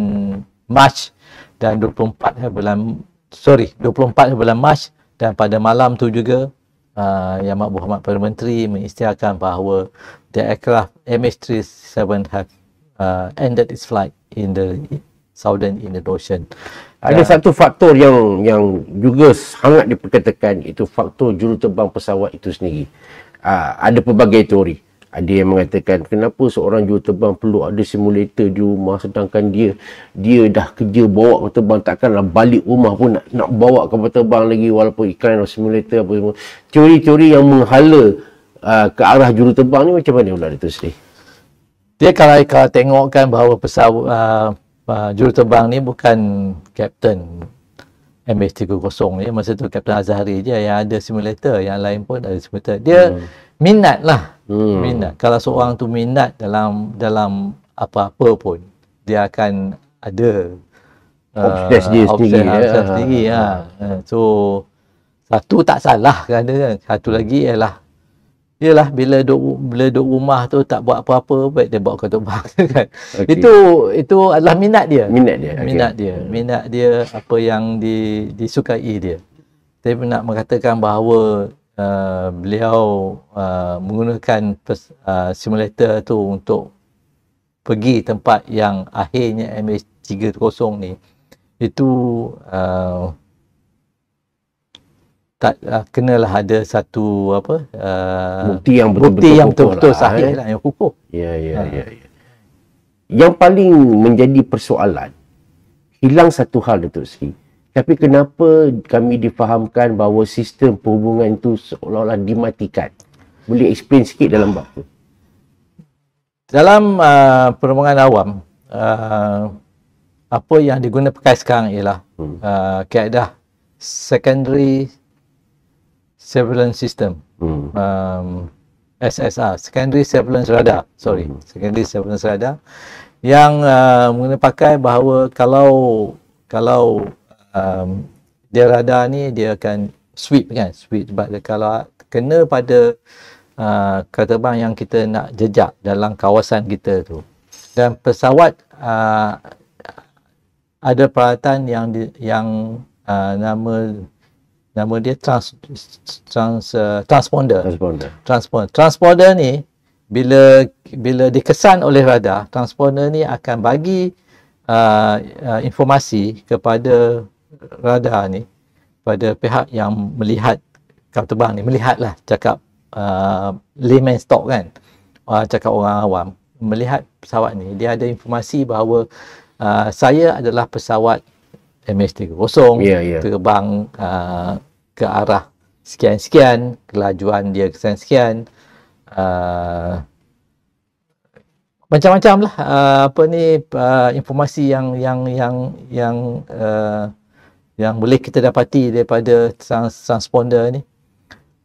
Mac dan 24 hari bulan sorry 24 hari bulan Mac dan pada malam tu juga uh, Yang Mak Muhammad Perdana Menteri mengisytiharkan bahawa the aircraft MH370 have uh, ended its flight in the Southern Indian Ocean. Ada satu faktor yang yang juga sangat diperkatakan itu faktor juruterbang pesawat itu sendiri. Ah, ada pelbagai teori. Ada yang mengatakan kenapa seorang juruterbang perlu ada simulator di rumah sedangkan dia dia dah kerja bawa kapal terbang takkanlah balik rumah pun nak, nak bawa kapal terbang lagi walaupun iklan simulator apa semua. Teori-teori yang menghala uh, ke arah juruterbang ni macam mana pula itu sendiri? Dia kalau, kalau tengokkan bahawa pesawat uh uh, juruterbang ni bukan kapten MH370 ni masa tu kapten Azhari je yang ada simulator yang lain pun ada simulator dia hmm. minat lah hmm. minat kalau seorang tu minat dalam dalam apa-apa pun dia akan ada uh, obses dia ya. sendiri ya. Ha. So satu tak salah kan dia kan. Satu lagi ialah ialah bila duduk bila duduk rumah tu tak buat apa-apa baik dia buat khutbah [laughs] kan okay. itu itu adalah minat dia minat dia minat okay. dia minat dia apa yang di, disukai dia saya nak mengatakan bahawa uh, beliau uh, menggunakan pers, uh, simulator tu untuk pergi tempat yang akhirnya MH 30 ni itu uh, tak uh, kenalah ada satu apa uh, bukti yang betul-betul bukti yang betul-betul lah, sahih eh. lah yang kukuh. Ya ya ha. ya ya. Yang paling menjadi persoalan hilang satu hal Datuk Sri. Tapi kenapa kami difahamkan bahawa sistem perhubungan itu seolah-olah dimatikan? Boleh explain sikit dalam bab tu. Dalam uh, ah, perhubungan awam uh, apa yang digunakan sekarang ialah hmm. uh, kaedah secondary surveillance system hmm. um, SSR secondary surveillance radar hmm. sorry hmm. secondary surveillance radar yang uh, mengenai pakai bahawa kalau kalau um, dia radar ni dia akan sweep kan sweep sebab dia kalau kena pada uh, kereta bang yang kita nak jejak dalam kawasan kita tu dan pesawat uh, ada peralatan yang di, yang uh, nama nama dia trans trans uh, transponder. transponder transponder transponder ni bila bila dikesan oleh radar transponder ni akan bagi uh, uh, informasi kepada radar ni pada pihak yang melihat kapal terbang ni melihatlah cakap uh, layman stock kan uh, cakap orang awam melihat pesawat ni dia ada informasi bahawa uh, saya adalah pesawat MH370 yeah, yeah. terbang uh, ke arah sekian-sekian, kelajuan dia sekian-sekian. Uh, ah, macam-macam lah uh, apa ni uh, informasi yang yang yang yang uh, yang boleh kita dapati daripada trans- transponder ni.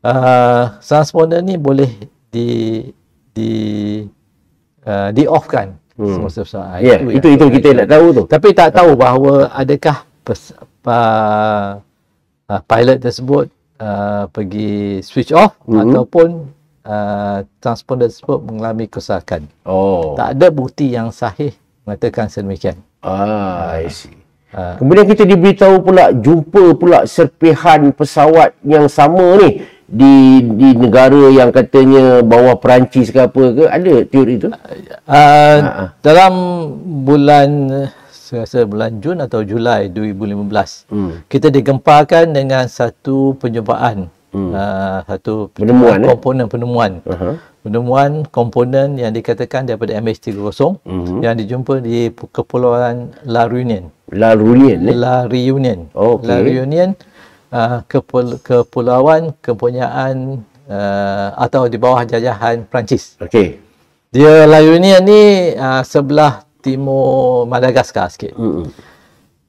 Uh, transponder ni boleh di di uh, di off kan hmm. semua yeah, ya, itu itu, itu kita nak tahu tu tapi tak tahu bahawa adakah pers, uh, uh, pilot tersebut uh, pergi switch off mm-hmm. ataupun uh, transponder tersebut mengalami kerosakan. Oh. Tak ada bukti yang sahih mengatakan sedemikian. Ah, I uh, see. Uh, Kemudian kita diberitahu pula jumpa pula serpihan pesawat yang sama ni di di negara yang katanya bawah Perancis ke apa ke ada teori tu? Uh, uh-huh. dalam bulan uh, saya rasa bulan Jun atau Julai 2015 hmm. kita digemparkan dengan satu penjumpaan hmm. uh, satu penemuan eh? komponen eh? penemuan uh-huh. penemuan komponen yang dikatakan daripada MH30 uh-huh. yang dijumpa di kepulauan La Reunion La Reunion eh? La Reunion okay. Oh, La Reunion uh, kepul- kepulauan kepunyaan uh, atau di bawah jajahan Perancis Okey. dia La Reunion ni uh, sebelah timur Madagaskar sikit. Mm.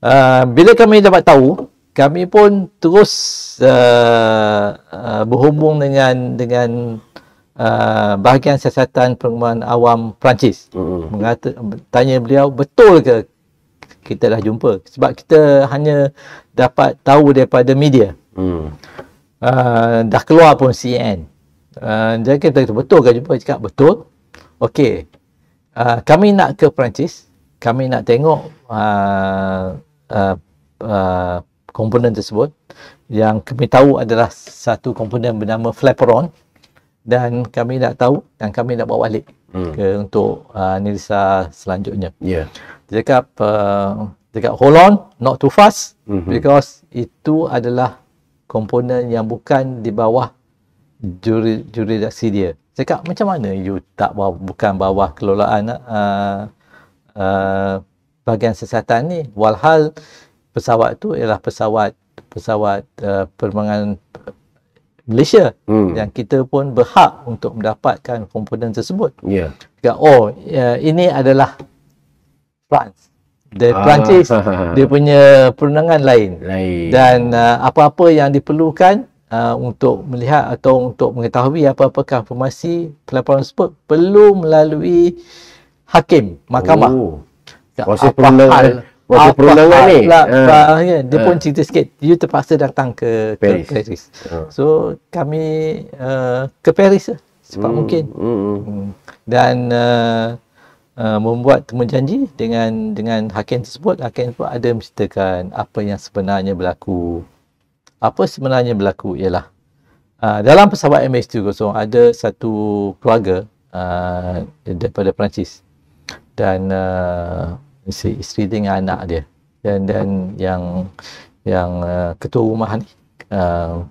Uh, bila kami dapat tahu, kami pun terus uh, uh, berhubung dengan dengan uh, bahagian siasatan perumahan awam Perancis. Mm. Mengata, tanya beliau, betul ke kita dah jumpa? Sebab kita hanya dapat tahu daripada media. Mm. Uh, dah keluar pun CNN. Uh, jadi kita betul ke jumpa? Cakap betul. Okey, uh, kami nak ke Perancis kami nak tengok uh, uh, uh, komponen tersebut yang kami tahu adalah satu komponen bernama Flaperon dan kami nak tahu dan kami nak bawa balik hmm. ke, untuk uh, Nilsa selanjutnya yeah. dia cakap uh, dia cakap hold on not too fast mm-hmm. because itu adalah komponen yang bukan di bawah juri, juridaksi dia cakap macam mana you tak bawah, bukan bawah kelolaan uh, uh, bahagian siasatan ni walhal pesawat tu ialah pesawat pesawat uh, ah, perbangan Malaysia hmm. yang kita pun berhak untuk mendapatkan komponen tersebut ya yeah. oh uh, ini adalah France dari ah. Perancis ha, ha, ha. dia punya perundangan lain, lain. dan uh, apa-apa yang diperlukan Uh, untuk melihat atau untuk mengetahui apa-apakah informasi pelaporan tersebut perlu melalui hakim mahkamah. Oh. Proses perundangan. Proses perundangan ni. Lah, uh. Dia pun eh. cerita sikit. You terpaksa datang ke Paris. Ke Paris. Uh. So kami uh, ke Paris lah, sebab hmm. mungkin. Hmm, hmm. hmm. Dan uh, Uh, membuat temu janji dengan dengan hakim tersebut hakim tersebut ada menceritakan apa yang sebenarnya berlaku apa sebenarnya berlaku ialah uh, dalam pesawat MH370 ada satu keluarga uh, daripada Perancis dan uh, si isteri dengan anak dia dan dan yang yang uh, ketua rumah ni uh,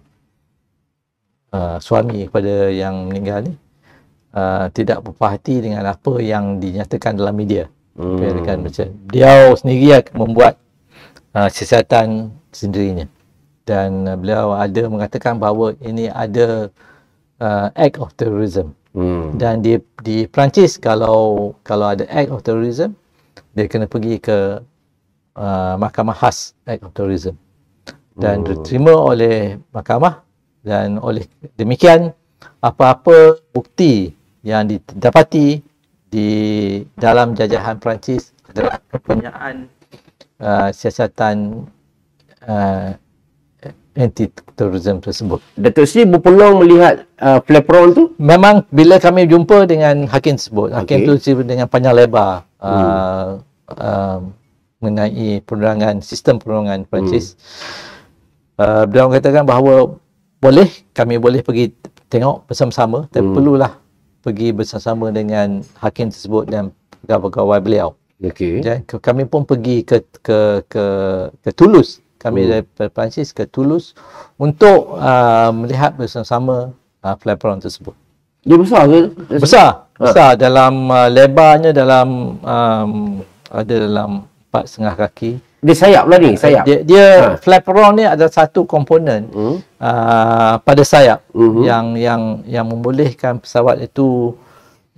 uh, suami kepada yang meninggal ni uh, tidak berpahati dengan apa yang dinyatakan dalam media hmm. kan dia sendiri membuat uh, siasatan sendirinya dan uh, beliau ada mengatakan bahawa ini ada uh, act of terrorism hmm. dan di di Perancis kalau kalau ada act of terrorism dia kena pergi ke uh, mahkamah khas act of terrorism dan hmm. diterima oleh mahkamah dan oleh demikian apa-apa bukti yang didapati di dalam jajahan Perancis adalah kepunyaan uh, siasatan uh, anti-terrorism tersebut. Dato' Sri berpeluang melihat uh, flapron tu? Memang bila kami jumpa dengan hakim tersebut, hakim okay. tu dengan panjang lebar uh, hmm. uh, uh, mengenai perundangan, sistem perundangan Perancis. Hmm. Uh, dia orang katakan bahawa boleh, kami boleh pergi tengok bersama-sama, tapi hmm. perlulah pergi bersama-sama dengan hakim tersebut dan pegawai-pegawai beliau. Okay. kami pun pergi ke ke ke, ke Toulouse kami oh. dari Perancis ke Toulouse untuk uh, melihat bersama-sama uh, flapron tersebut. Dia besar ke? Dia besar. Ah. Besar dalam uh, lebarnya dalam um, ada dalam setengah kaki. Dia sayap lah ni, uh, sayap. Dia, dia ha. flapron ni ada satu komponen hmm. uh, pada sayap uh-huh. yang yang yang membolehkan pesawat itu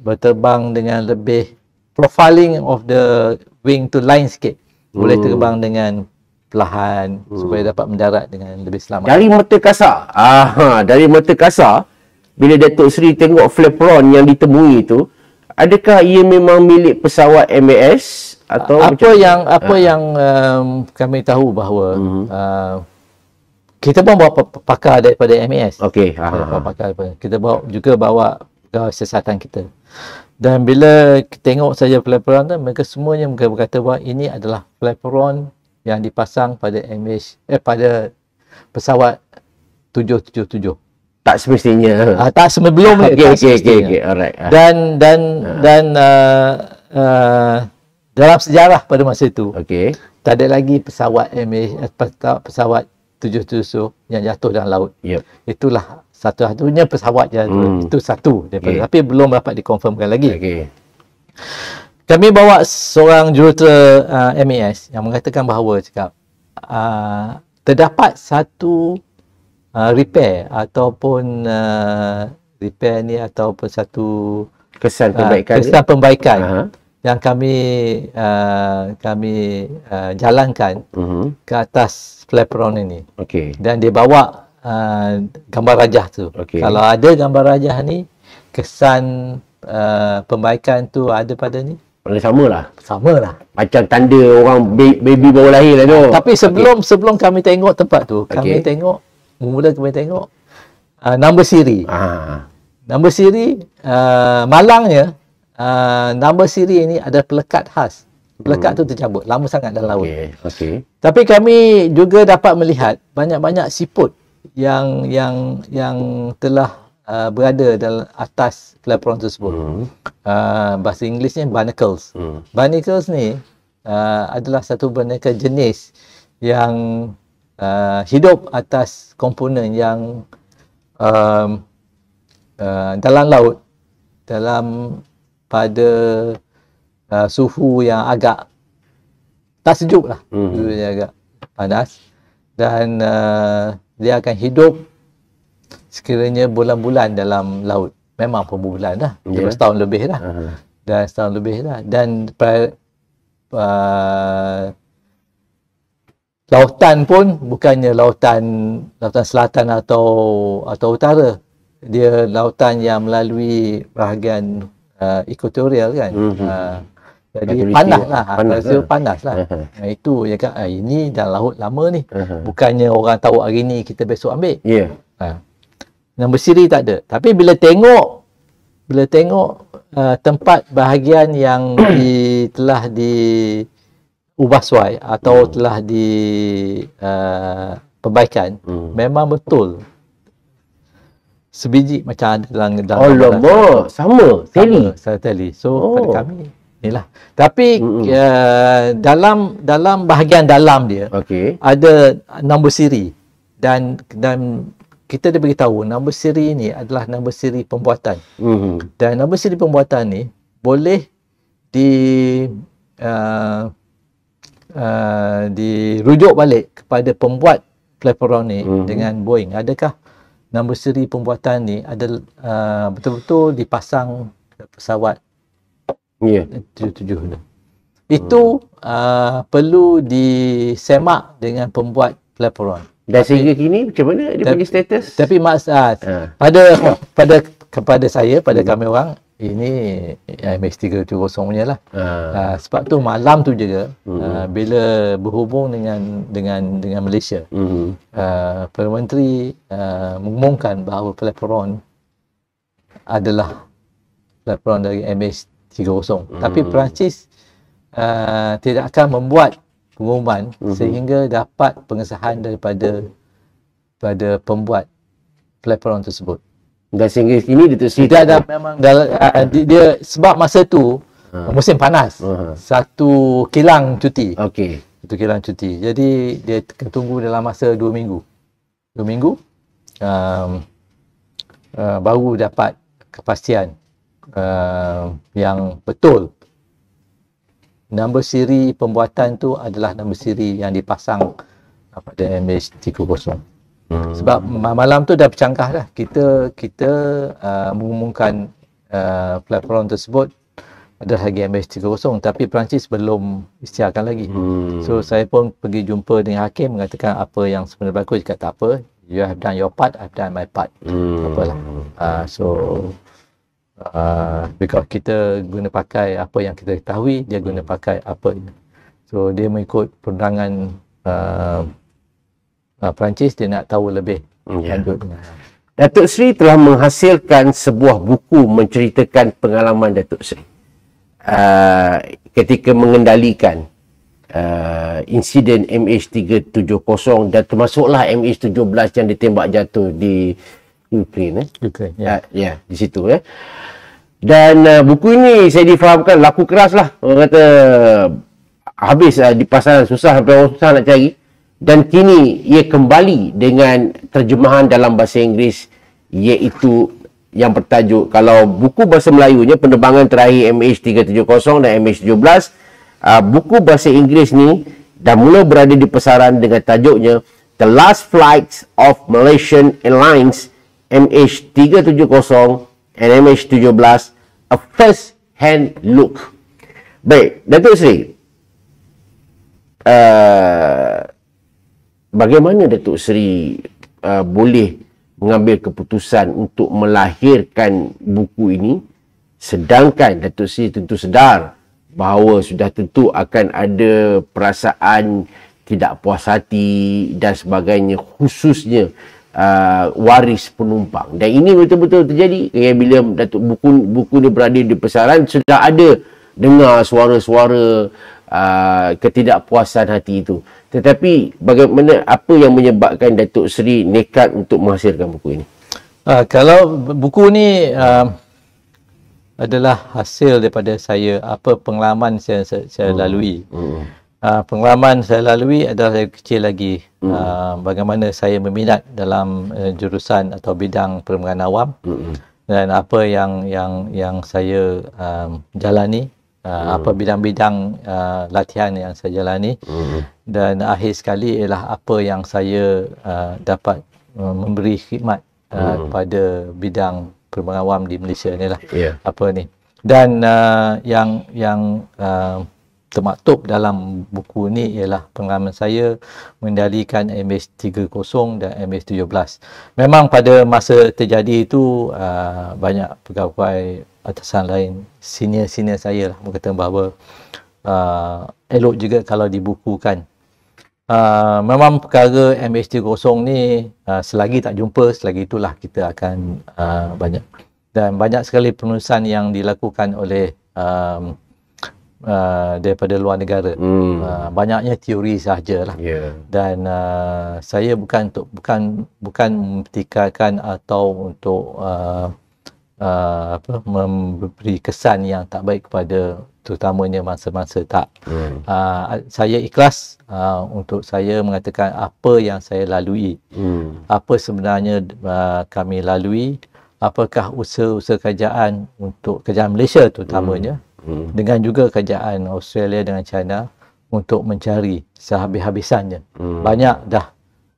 berterbang dengan lebih profiling of the wing to line sikit. Boleh hmm. terbang dengan perlahan hmm. supaya dapat mendarat dengan lebih selamat. Dari mata kasar. Aha, dari mata kasar bila Datuk Seri tengok flapron yang ditemui itu, adakah ia memang milik pesawat MAS atau apa macam yang itu? apa Aha. yang um, kami tahu bahawa hmm. uh, kita pun bawa pakar daripada MAS. Okey. Bawa pakar daripada. Kita bawa juga bawa pegawai siasatan kita. Dan bila tengok saja pelaporan tu, mereka semuanya mereka berkata bahawa ini adalah pelaporan yang dipasang pada MH eh pada pesawat 777 tak semestinya ah, tak sebelum ni okey okey okey okey alright ah. dan dan ha. dan uh, uh, dalam sejarah pada masa itu okey tak ada lagi pesawat MH eh, pesawat 777 yang jatuh dalam laut yep. itulah satu satunya pesawat yang hmm. itu satu daripada, okay. tapi belum dapat dikonfirmkan lagi okey kami bawa seorang jurutera uh, MAS yang mengatakan bahawa cakap uh, terdapat satu uh, repair ataupun uh, repair ni ataupun satu kesan pembaikan uh, kesan dia. uh-huh. yang kami uh, kami uh, jalankan uh-huh. ke atas flapron ini okay. dan dia bawa uh, gambar rajah tu okay. kalau ada gambar rajah ni kesan uh, pembaikan tu ada pada ni Paling sama lah. Sama lah. Macam tanda orang baby baru lahir lah tu. Tapi sebelum okay. sebelum kami tengok tempat tu, kami tengok, mula kami tengok, uh, number siri. Ah. Number siri, uh, malangnya, uh, number siri ini ada pelekat khas. Pelekat hmm. tu tercabut. Lama sangat dalam laut. Okay. Okay. Tapi kami juga dapat melihat banyak-banyak siput yang yang yang telah uh, berada dalam atas klepron tersebut. Mm. Uh, bahasa Inggerisnya barnacles. Mm. Barnacles ni uh, adalah satu boneka jenis yang uh, hidup atas komponen yang um, uh, dalam laut dalam pada uh, suhu yang agak tak sejuk lah. Mm. agak panas dan uh, dia akan hidup sekiranya bulan-bulan dalam laut memang pun bulan dah yeah. setahun lebih dah uh-huh. dan setahun lebih dah dan pra, uh, lautan pun bukannya lautan lautan selatan atau atau utara dia lautan yang melalui bahagian uh, equatorial kan mm-hmm. uh, jadi panaslah panas lah. lah. panaslah. Panas lah. itu ya kan ini dah laut lama ni. Bukannya orang tahu hari ni kita besok ambil. Yeah. Ha. Yang bersiri tak ada. Tapi bila tengok bila tengok uh, tempat bahagian yang [coughs] di, telah di ubah suai atau hmm. telah di uh, perbaikan hmm. memang betul sebiji macam ada dalam dalam oh, Allah sama, sama tali sama tali so oh. pada kami inilah tapi hmm. uh, dalam dalam bahagian dalam dia okay. ada nombor siri dan dan kita dah beritahu nombor siri ini adalah nombor siri pembuatan. Mm-hmm. Dan nombor siri pembuatan ni boleh di uh, uh, dirujuk balik kepada pembuat Flapperon ni mm-hmm. dengan Boeing. Adakah nombor siri pembuatan ni ada uh, betul-betul dipasang pesawat yeah. 77 tu? Itu mm. uh, perlu disemak dengan pembuat Flapperon. Dan sehingga kini macam mana dia tapi, punya status? Tapi mas ha. pada pada kepada saya pada hmm. kami orang ini MS370 punya lah. Ha. Ha, sebab tu malam tu juga hmm. ha, bila berhubung dengan dengan dengan Malaysia. Hmm. Ha, Perdana Menteri ha, mengumumkan bahawa Pelaporon adalah Pelaporon dari MS 30. Hmm. Tapi Perancis uh, tidak akan membuat pengumuman mm-hmm. sehingga dapat pengesahan daripada pada pembuat platform tersebut. Dan sehingga kini dia tersebut. Tidak ada memang dalam, ah, ah, dia, dia, sebab masa tu ha. musim panas. Ha. Satu kilang cuti. Okey. Satu kilang cuti. Jadi dia tunggu dalam masa dua minggu. Dua minggu. Um, uh, baru dapat kepastian uh, yang betul nombor siri pembuatan tu adalah nombor siri yang dipasang uh, pada MH30. Hmm. Sebab malam tu dah bercangkah dah. Kita kita uh, mengumumkan uh, platform tersebut ada lagi MH30 tapi Perancis belum istiarkan lagi. Hmm. So saya pun pergi jumpa dengan hakim mengatakan apa yang sebenarnya berlaku. Dia kata tak apa. You have done your part, I've done my part. Hmm. Apalah. Uh, so uh, because kita guna pakai apa yang kita ketahui dia guna pakai apa so dia mengikut perundangan uh, ah, uh, ah, Perancis dia nak tahu lebih hmm, ya. lanjut yeah. Datuk Sri telah menghasilkan sebuah buku menceritakan pengalaman Datuk Sri uh, ketika mengendalikan Uh, insiden MH370 dan termasuklah MH17 yang ditembak jatuh di Ukraine eh? Ukraine ya yeah. uh, ya, yeah, di situ ya eh? Dan uh, buku ini saya difahamkan laku keras lah. Orang kata habis uh, di pasaran susah sampai orang susah nak cari. Dan kini ia kembali dengan terjemahan dalam bahasa Inggeris iaitu yang bertajuk kalau buku bahasa Melayunya penerbangan terakhir MH370 dan MH17 uh, buku bahasa Inggeris ni dah mula berada di pasaran dengan tajuknya The Last Flights of Malaysian Airlines MH370 NMH 17 a first hand look. Baik, Datuk Sri, Uh, bagaimana Datuk Sri uh, boleh mengambil keputusan untuk melahirkan buku ini sedangkan Datuk Sri tentu sedar bahawa sudah tentu akan ada perasaan tidak puas hati dan sebagainya khususnya uh, waris penumpang. Dan ini betul-betul terjadi. Ya, bila Datuk buku, buku ni berada di pesaran, sudah ada dengar suara-suara uh, ketidakpuasan hati itu. Tetapi bagaimana apa yang menyebabkan Datuk Seri nekat untuk menghasilkan buku ini? Uh, kalau buku ini uh, ah, adalah hasil daripada saya apa pengalaman saya, saya, saya hmm. lalui. Hmm. Hmm. Ah, pengalaman saya lalui adalah saya kecil lagi hmm. uh, bagaimana saya meminat dalam uh, jurusan atau bidang perumahan awam hmm. dan apa yang yang yang saya um, jalani uh, hmm. apa bidang-bidang uh, latihan yang saya jalani hmm. dan akhir sekali ialah apa yang saya uh, dapat uh, memberi khidmat uh, hmm. kepada bidang perumahan awam di Malaysia ni lah yeah. apa ni dan uh, yang yang uh, termaktub dalam buku ini ialah pengalaman saya mendalikan MS 30 dan MS 17. Memang pada masa terjadi itu uh, banyak pegawai atasan lain senior-senior saya lah berkata bahawa uh, elok juga kalau dibukukan. Uh, memang perkara MS kosong ni uh, selagi tak jumpa selagi itulah kita akan uh, banyak dan banyak sekali penulisan yang dilakukan oleh uh, daripada luar negara. Hmm. Uh, banyaknya teori sajalah. Yeah. Dan uh, saya bukan untuk bukan bukan mentikakan atau untuk uh, uh, apa memberi kesan yang tak baik kepada terutamanya masa-masa tak. Hmm. Uh, saya ikhlas uh, untuk saya mengatakan apa yang saya lalui. Hmm. Apa sebenarnya uh, kami lalui? Apakah usaha-usaha kerajaan untuk kerajaan Malaysia terutamanya? Hmm. Hmm. dengan juga kerjaan Australia dengan China untuk mencari sehabis-habisannya. Hmm. Banyak dah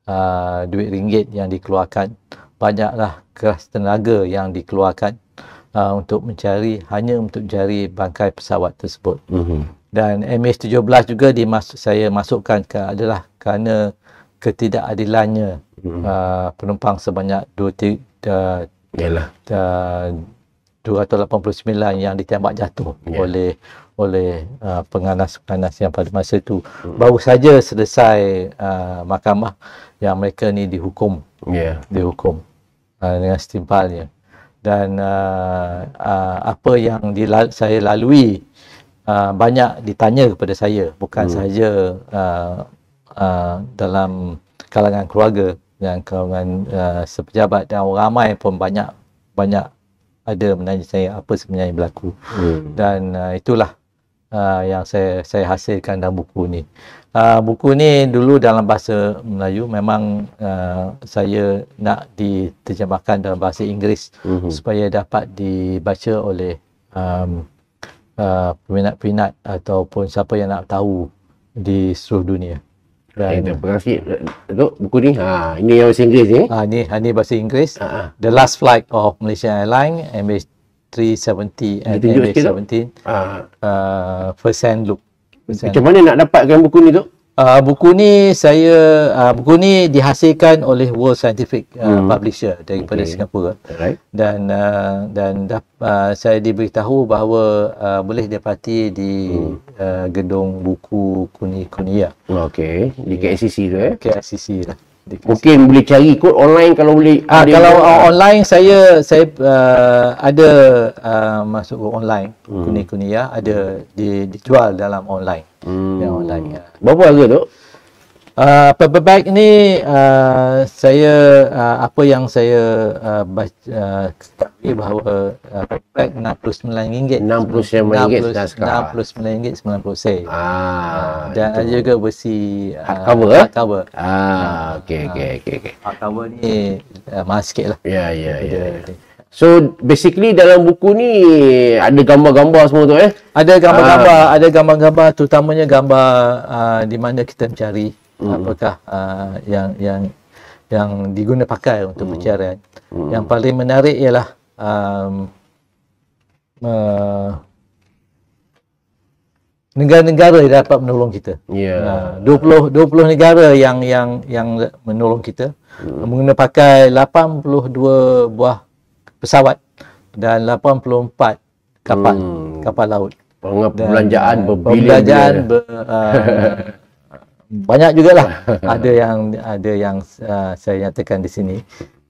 uh, duit ringgit yang dikeluarkan, banyaklah keras tenaga yang dikeluarkan uh, untuk mencari hanya untuk mencari bangkai pesawat tersebut. Hmm. Dan MH17 juga dimasuk saya masukkan ke adalah kerana ketidakadilannya hmm. uh, penumpang sebanyak 2 3 Uh, 289 yang ditembak jatuh yeah. oleh oleh uh, penganas-penganas yang pada masa itu mm. baru saja selesai uh, mahkamah yang mereka ni dihukum yeah. dihukum uh, dengan setimpalnya dan uh, uh, apa yang dilal- saya lalui uh, banyak ditanya kepada saya bukan mm. saja uh, uh, dalam kalangan keluarga dan kalangan uh, sepejabat dan orang ramai pun banyak banyak ada menanya saya apa sebenarnya yang berlaku hmm. dan uh, itulah uh, yang saya saya hasilkan dalam buku ni uh, buku ni dulu dalam bahasa Melayu memang uh, saya nak diterjemahkan dalam bahasa Inggeris hmm. supaya dapat dibaca oleh um, uh, peminat-peminat ataupun siapa yang nak tahu di seluruh dunia Terima kasih. Tu buku ni. Ha, ini yang bahasa Inggeris ni. Ha, eh? ah, ni, ha, ni bahasa Inggeris. Ha, ha. The Last Flight of Malaysia Airline MH370 and MH17. Ha. Uh, first hand look. First hand Macam mana look. nak dapatkan buku ni tu? Uh, buku ni saya uh, buku ni dihasilkan oleh World Scientific uh, hmm. Publisher daripada okay. Singapura. Right. Dan uh, dan dah, uh, saya diberitahu bahawa uh, boleh dapati di hmm. uh, gedung buku Kuni Kunia. Okey, di KSCC tu eh. KSCC lah. Mungkin boleh cari kod online kalau boleh. Ah, kalau boleh. Ah, online saya saya uh, ada uh, masuk online hmm. kuni kuni ya ada dijual dalam online. Hmm. Yang online. Ya. Berapa harga tu? Ah, paperback ni uh, saya uh, apa yang saya uh, baca ketahui uh, bahawa uh, paperback RM69. RM69 dah sekarang. RM69.90. Ah, dan ada juga versi uh, hardcover. Eh? Hardcover. Ah, okey okey okey okey. Hardcover ni uh, mahal sikit lah. Ya, ya, ya. ya. So basically dalam buku ni ada gambar-gambar semua tu eh? Ada gambar-gambar, ah. ada gambar-gambar terutamanya gambar uh, di mana kita mencari. Hmm. apakah uh, yang yang yang diguna pakai untuk pencarian. Hmm. Mm. Yang paling menarik ialah um, uh, negara-negara yang dapat menolong kita. Yeah. Uh, 20 20 negara yang yang yang menolong kita mm. menggunakan pakai 82 buah pesawat dan 84 kapal mm. kapal laut. Pengelolaan perbelanjaan [laughs] banyak juga lah. [laughs] ada yang ada yang uh, saya nyatakan di sini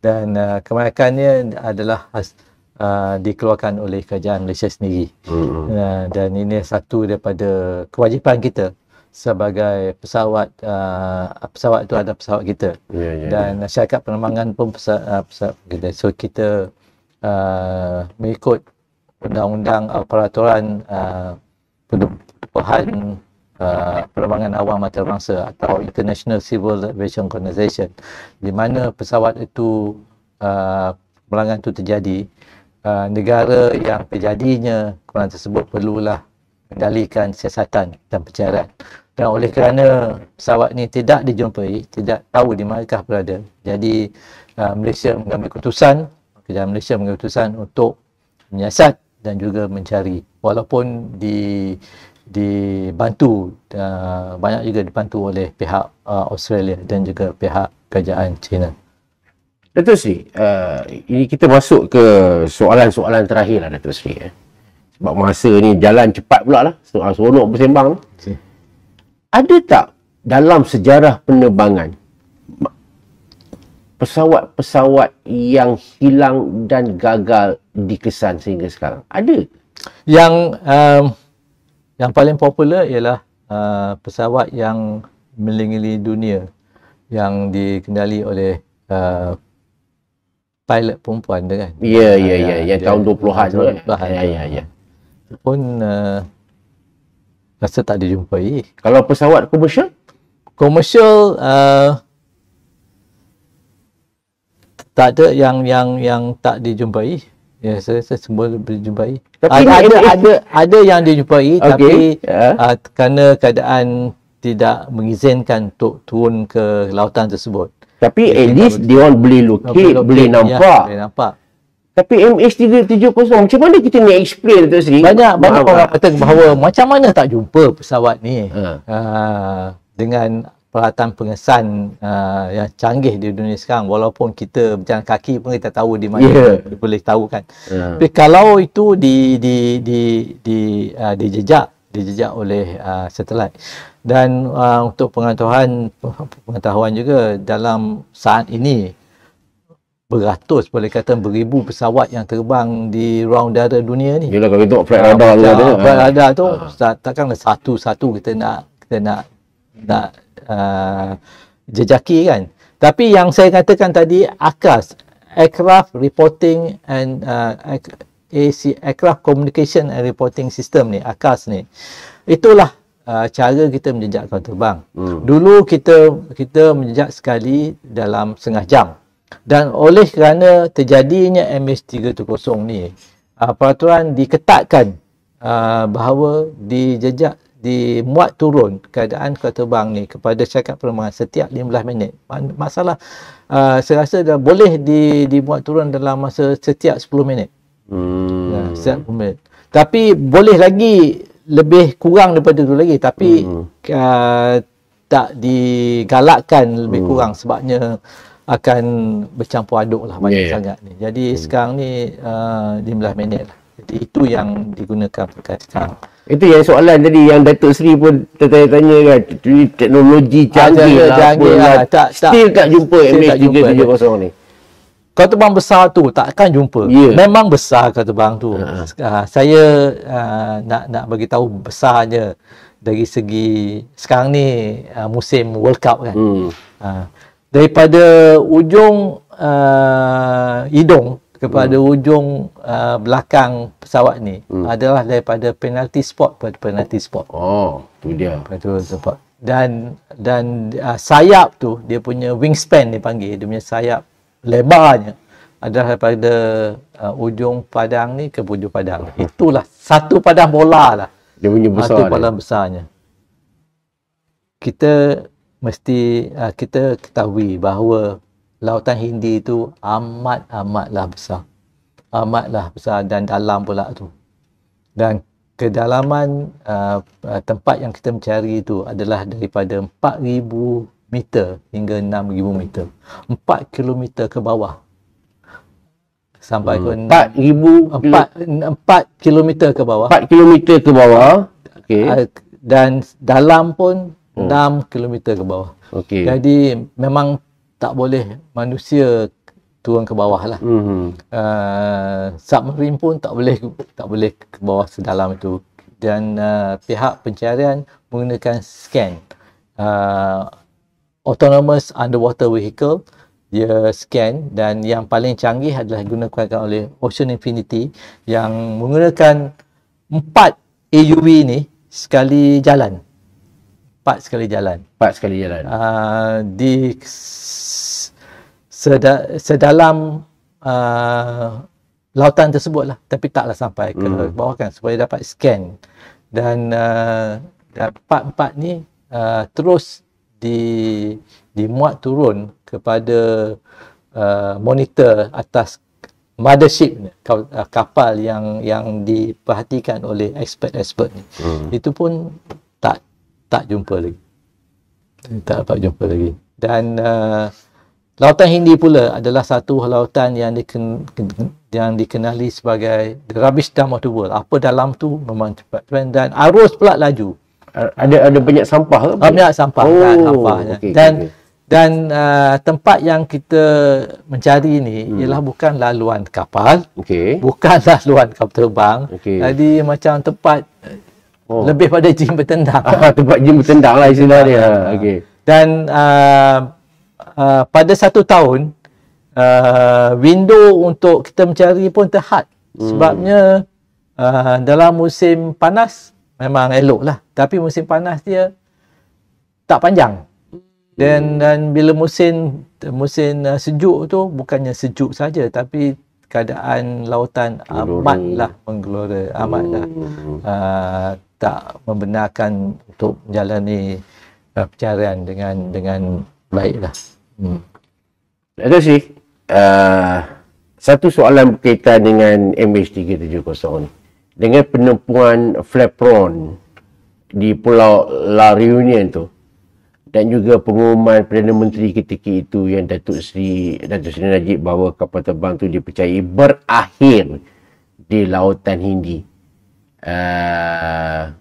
dan uh, kemarakannya adalah uh, dikeluarkan oleh kerajaan Malaysia sendiri mm-hmm. uh, dan ini satu daripada kewajipan kita sebagai pesawat uh, pesawat itu ada pesawat kita yeah, yeah, ya. dan yeah. syarikat penerbangan pun pesawat, uh, pesawat kita so kita uh, mengikut undang-undang uh, peraturan uh, uh, penerbangan awam antarabangsa atau International Civil Aviation Organization di mana pesawat itu uh, pelanggan itu terjadi uh, negara yang terjadinya kemalangan tersebut perlulah mendalikan siasatan dan pencarian dan oleh kerana pesawat ini tidak dijumpai, tidak tahu di manakah berada, jadi uh, Malaysia mengambil keputusan kerajaan Malaysia mengambil keputusan untuk menyiasat dan juga mencari walaupun di dibantu uh, banyak juga dibantu oleh pihak uh, Australia dan juga pihak kerajaan China. Datuk Sri, uh, ini kita masuk ke soalan-soalan terakhir lah Datuk Sri. Eh. Sebab masa ni jalan cepat pula lah. Seronok bersembang. Si. Ada tak dalam sejarah penerbangan pesawat-pesawat yang hilang dan gagal dikesan sehingga sekarang? Ada? Yang um, yang paling popular ialah uh, pesawat yang melingili dunia yang dikendali oleh uh, pilot perempuan tu kan. Ya ya ya ya tahun 20-an tu. Ya ya ya. Pun uh, rasa tak dijumpai. Kalau pesawat komersial? Komersial uh, tak ada yang yang yang tak dijumpai. Ya, yeah, saya, saya semua berjumpai. Tapi ada, ada, eh, ada, ada yang dijumpai okay. tapi yeah. Ya. uh, kerana keadaan tidak mengizinkan untuk turun ke lautan tersebut. Tapi Jadi at least dia orang boleh lukis, boleh, boleh ya, nampak. Ya, boleh nampak. Tapi MH370, macam mana kita nak explain tu sendiri? Banyak, banyak orang ah. kata bahawa macam mana tak jumpa pesawat ni. Ha. Uh, dengan peralatan pengesan uh, yang canggih di dunia sekarang walaupun kita berjalan kaki pun kita tahu di mana yeah. kita boleh tahu kan yeah. tapi kalau itu di di di di uh, dijejak dijejak oleh uh, satelit dan uh, untuk pengetahuan pengetahuan juga dalam saat ini beratus boleh kata beribu pesawat yang terbang di ruang udara dunia ni. Yalah kalau kita flight radar tu. Flight radar eh. tu ah. takkanlah satu-satu kita nak kita nak nak uh, jejaki kan tapi yang saya katakan tadi AKAS aircraft reporting and uh, AC aircraft communication and reporting system ni AKAS ni itulah uh, cara kita menjejakkan terbang hmm. dulu kita kita menjejak sekali dalam setengah jam dan oleh kerana terjadinya ms 370 ni uh, peraturan diketatkan uh, bahawa dijejak dimuat turun keadaan ketubang ni kepada cakap perumahan setiap 15 minit. Masalah uh, saya rasa dah boleh di, dimuat turun dalam masa setiap 10 minit. Hmm. Ya, setiap 10 minit. Tapi boleh lagi lebih kurang daripada itu lagi. Tapi hmm. uh, tak digalakkan lebih hmm. kurang sebabnya akan bercampur aduk lah banyak yeah. sangat ni. Jadi hmm. sekarang ni uh, 15 minit lah. Jadi itu yang digunakan pakai sekarang. Hmm. Itu yang soalan tadi yang Datuk Seri pun tertanya-tanya kan teknologi canggih lah, lah, canggih lah. Tak, tak, still tak jumpa MH370 ni. Katubang besar tu takkan jumpa. Yeah. Memang besar kata bang tu. Uh-huh. saya uh, nak nak bagi tahu besarnya dari segi sekarang ni uh, musim World Cup kan. Hmm. Uh, daripada ujung uh, hidung kepada hmm. ujung uh, belakang pesawat ni hmm. adalah daripada penalti spot pada penalti spot. Oh, tu dia. Penalti spot. Dan dan uh, sayap tu dia punya wingspan dia panggil dia punya sayap lebarnya adalah daripada uh, ujung padang ni ke hujung padang. Hmm. Itulah satu padang bola lah. Dia punya besar satu padang dia. besarnya. Kita mesti uh, kita ketahui bahawa lautan Hindi itu amat amatlah besar. Amatlah besar dan dalam pula tu. Dan kedalaman uh, uh tempat yang kita mencari itu adalah daripada 4000 meter hingga 6000 meter. 4 kilometer ke bawah. Sampai hmm. ke 4000 4 kilometer ke bawah. 4 kilometer ke bawah. Okey. Uh, dan dalam pun 6 hmm. kilometer ke bawah. Okey. Jadi memang tak boleh manusia turun ke bawah lah. Mm-hmm. Uh, submarine pun tak boleh tak boleh ke bawah sedalam itu. Dan uh, pihak pencarian menggunakan scan uh, autonomous underwater vehicle dia scan dan yang paling canggih adalah digunakan oleh Ocean Infinity yang menggunakan empat AUV ini sekali jalan empat sekali jalan. Empat sekali jalan. Uh, di seda, sedalam uh, lautan tersebut lah. Tapi taklah sampai ke hmm. bawah kan. Supaya dapat scan. Dan empat-empat ah, uh, ni uh, terus di dimuat turun kepada uh, monitor atas mothership kapal yang yang diperhatikan oleh expert-expert ni. Hmm. Itu pun tak tak jumpa lagi tak dapat jumpa lagi dan uh, lautan Hindi pula adalah satu lautan yang dikenali, yang dikenali sebagai the rubbish dump of the world apa dalam tu memang cepat dan arus pula laju ada ada banyak sampah ke apa? Ah, banyak sampah oh, ya. dan sampah okay, dan okay. dan uh, tempat yang kita mencari ni hmm. ialah bukan laluan kapal okey bukan [laughs] laluan kapal terbang okay. jadi macam tempat Oh. Lebih pada gym bertendang. [laughs] Ah, tempat gym bertendang lah istilah dia. Ah, ah. Okay. Dan uh, uh, pada satu tahun, uh, window untuk kita mencari pun terhad. Hmm. Sebabnya uh, dalam musim panas, memang elok lah. Tapi musim panas dia tak panjang. Dan, hmm. dan bila musim musim uh, sejuk tu, bukannya sejuk saja, tapi keadaan lautan amatlah menggelora amatlah uh, hmm. ah, tak membenarkan untuk menjalani uh, pencarian dengan dengan baiklah. Hmm. Ada sih uh, satu soalan berkaitan dengan MH370 ni. Dengan penumpuan flapron di Pulau La Reunion tu, uh, dan juga pengumuman Perdana Menteri ketika itu yang Datuk Seri Datuk Seri Najib bahawa kapal terbang itu dipercayai berakhir di Lautan Hindi. Uh,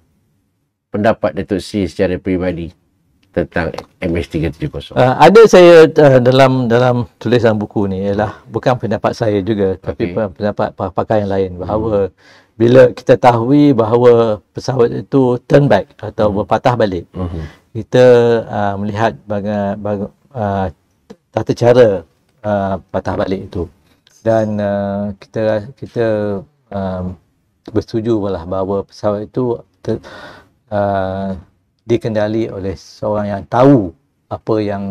pendapat Datuk Seri secara peribadi tentang MS370. Uh, ah, ada saya uh, dalam dalam tulisan buku ni ialah bukan pendapat saya juga tapi pendapat pakar pakar yang lain bahawa hmm. Bila kita tahu bahawa pesawat itu turn back atau hmm. berpatah balik, hmm kita uh, melihat baga, baga, uh, tata cara uh, patah balik itu dan uh, kita kita um, bersetuju lah bahawa pesawat itu ter, uh, dikendali oleh seorang yang tahu apa yang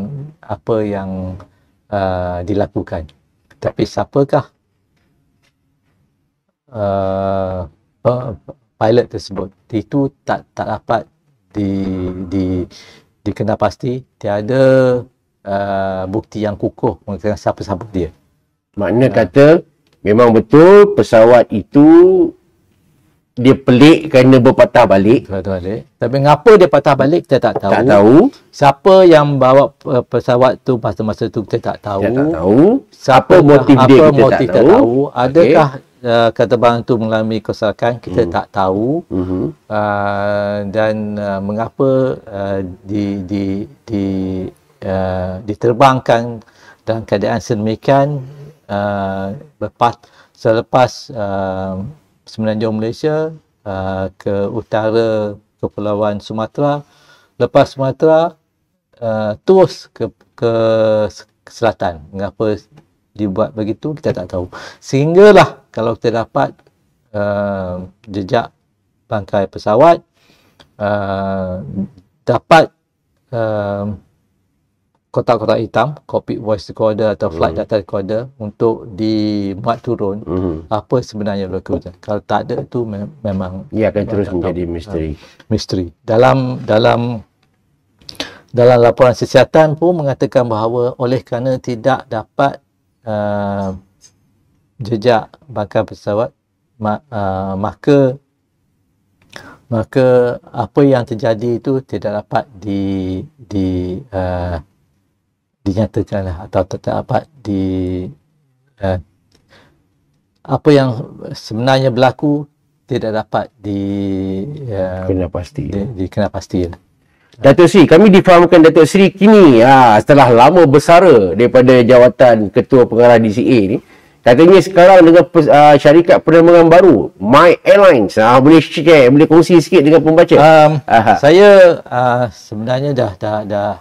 apa yang uh, dilakukan tapi siapakah uh, pilot tersebut itu tak tak dapat di di di dikenal pasti tiada uh, bukti yang kukuh mengenai siapa-siapa dia. Makna ha. kata memang betul pesawat itu dia pelik kerana berpatah balik. Patah balik. Tapi mengapa dia patah balik kita tak tahu. Tak tahu. Siapa yang bawa uh, pesawat tu masa-masa tu kita tak tahu. Kita tak tahu. Siapa, motif dia apa kita, tahu. tak tahu. Adakah okay. Eh, kata barang tu mengalami kesalahan kita mm. tak tahu mm-hmm. uh, dan uh, mengapa uh, di di di uh, diterbangkan dalam keadaan sedemikian uh, selepas uh, semenanjung Malaysia uh, ke utara kepulauan Sumatera lepas Sumatera uh, terus ke ke selatan mengapa dibuat begitu kita tak tahu sehinggalah kalau kita dapat uh, jejak bangkai pesawat uh, dapat uh, kotak-kotak hitam cockpit voice recorder atau flight mm-hmm. data recorder untuk dimuat turun mm-hmm. apa sebenarnya berlaku kalau tak ada tu mem- memang ia akan terus menjadi misteri uh, misteri dalam dalam dalam laporan kesihatan pun mengatakan bahawa oleh kerana tidak dapat Uh, jejak bakar pesawat ma, uh, maka maka apa yang terjadi itu tidak dapat di di uh, dinyatakan atau tidak dapat di uh, apa yang sebenarnya berlaku tidak dapat di uh, kena pasti di, di kena pasti lah. Datuk Sri, kami difahamkan Datuk Sri kini ha, setelah lama bersara daripada jawatan Ketua Pengarah DCA ni. Katanya sekarang dengan pes, uh, syarikat penerbangan baru, My Airlines, uh, boleh share, eh, boleh kongsi sikit dengan pembaca. Um, saya uh, sebenarnya dah dah dah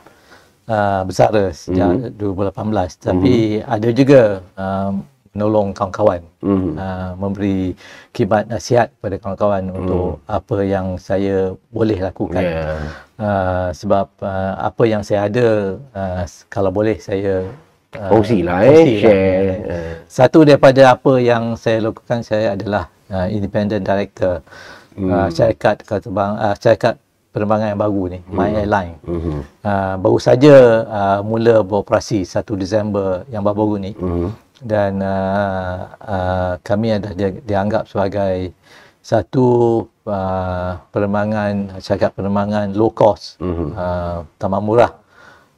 uh, bersara sejak mm-hmm. 2018 hmm. tapi mm-hmm. ada juga um, menolong kawan-kawan mm-hmm. uh, memberi kibat nasihat kepada kawan-kawan mm. untuk apa yang saya boleh lakukan yeah. uh, sebab uh, apa yang saya ada uh, kalau boleh saya uh, lah, eh kongsi lah. share lah. uh. Eh. satu daripada apa yang saya lakukan saya adalah uh, independent director mm. uh, syarikat kebang uh, syarikat penerbangan yang baru ni mm. my airline mm-hmm. uh, baru saja uh, mula beroperasi 1 Disember yang baru-baru ni mm-hmm dan uh, uh, kami ada di, dianggap sebagai satu uh, ah, penerbangan cakap penerbangan low cost mm-hmm. uh, tamak murah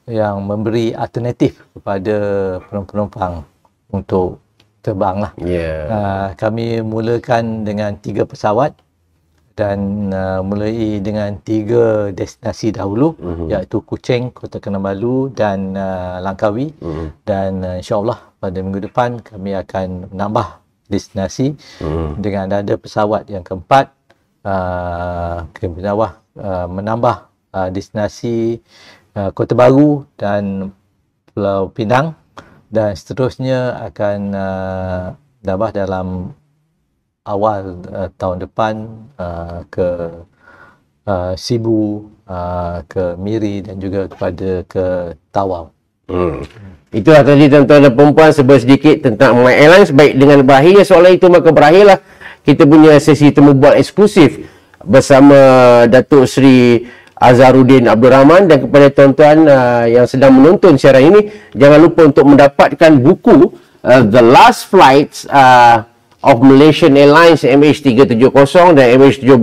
yang memberi alternatif kepada penumpang untuk terbang lah. Yeah. Uh, kami mulakan dengan tiga pesawat dan uh, mulai dengan tiga destinasi dahulu mm-hmm. iaitu Kuching, Kota Kinabalu dan uh, Langkawi mm-hmm. dan uh, insyaAllah pada minggu depan kami akan menambah destinasi hmm. dengan ada pesawat yang keempat uh, ke bawah uh, menambah uh, destinasi uh, Kota Baru dan Pulau Pinang dan seterusnya akan menambah uh, dalam awal uh, tahun depan uh, ke uh, Sibu, uh, ke Miri dan juga kepada ke Tawau. Hmm. Itulah tadi tentang ada perempuan sebaik sedikit tentang Mike Airlines baik dengan berakhirnya soalan itu maka berakhirlah kita punya sesi temu bual eksklusif bersama Datuk Seri Azharuddin Abdul Rahman dan kepada tuan-tuan uh, yang sedang menonton siaran ini jangan lupa untuk mendapatkan buku uh, The Last Flights uh, of Malaysian Airlines MH370 dan MH17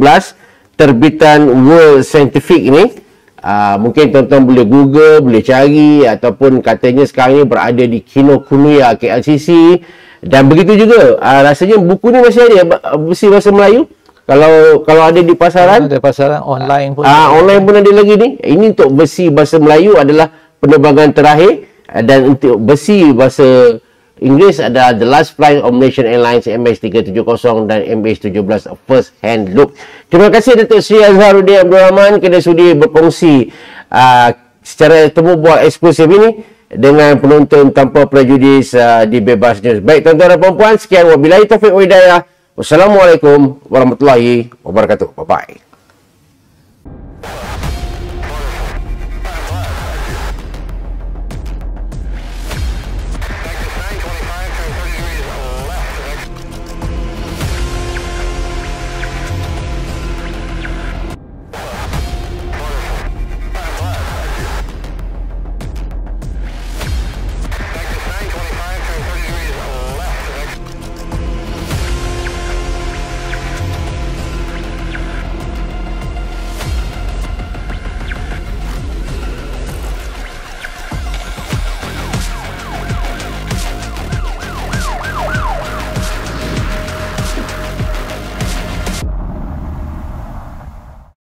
terbitan World Scientific ini Uh, mungkin tuan-tuan boleh google, boleh cari ataupun katanya sekarang ni berada di Kinokuniya KLCC dan begitu juga uh, rasanya buku ni masih ada mesti bahasa Melayu kalau kalau ada di pasaran ada pasaran online pun ah online pun ada lagi ni ini untuk besi bahasa Melayu adalah penerbangan terakhir ah, dan untuk besi bahasa Inggris adalah the last flight of Malaysian Airlines MH370 dan MH17 first hand look. Terima kasih Datuk Sri Azharuddin Abdul Rahman kerana sudi berkongsi uh, secara temu buat eksklusif ini dengan penonton tanpa prejudis uh, di Bebas News. Baik tuan-tuan dan puan-puan, sekian wabillahi taufiq wa Wassalamualaikum warahmatullahi wabarakatuh. Bye-bye.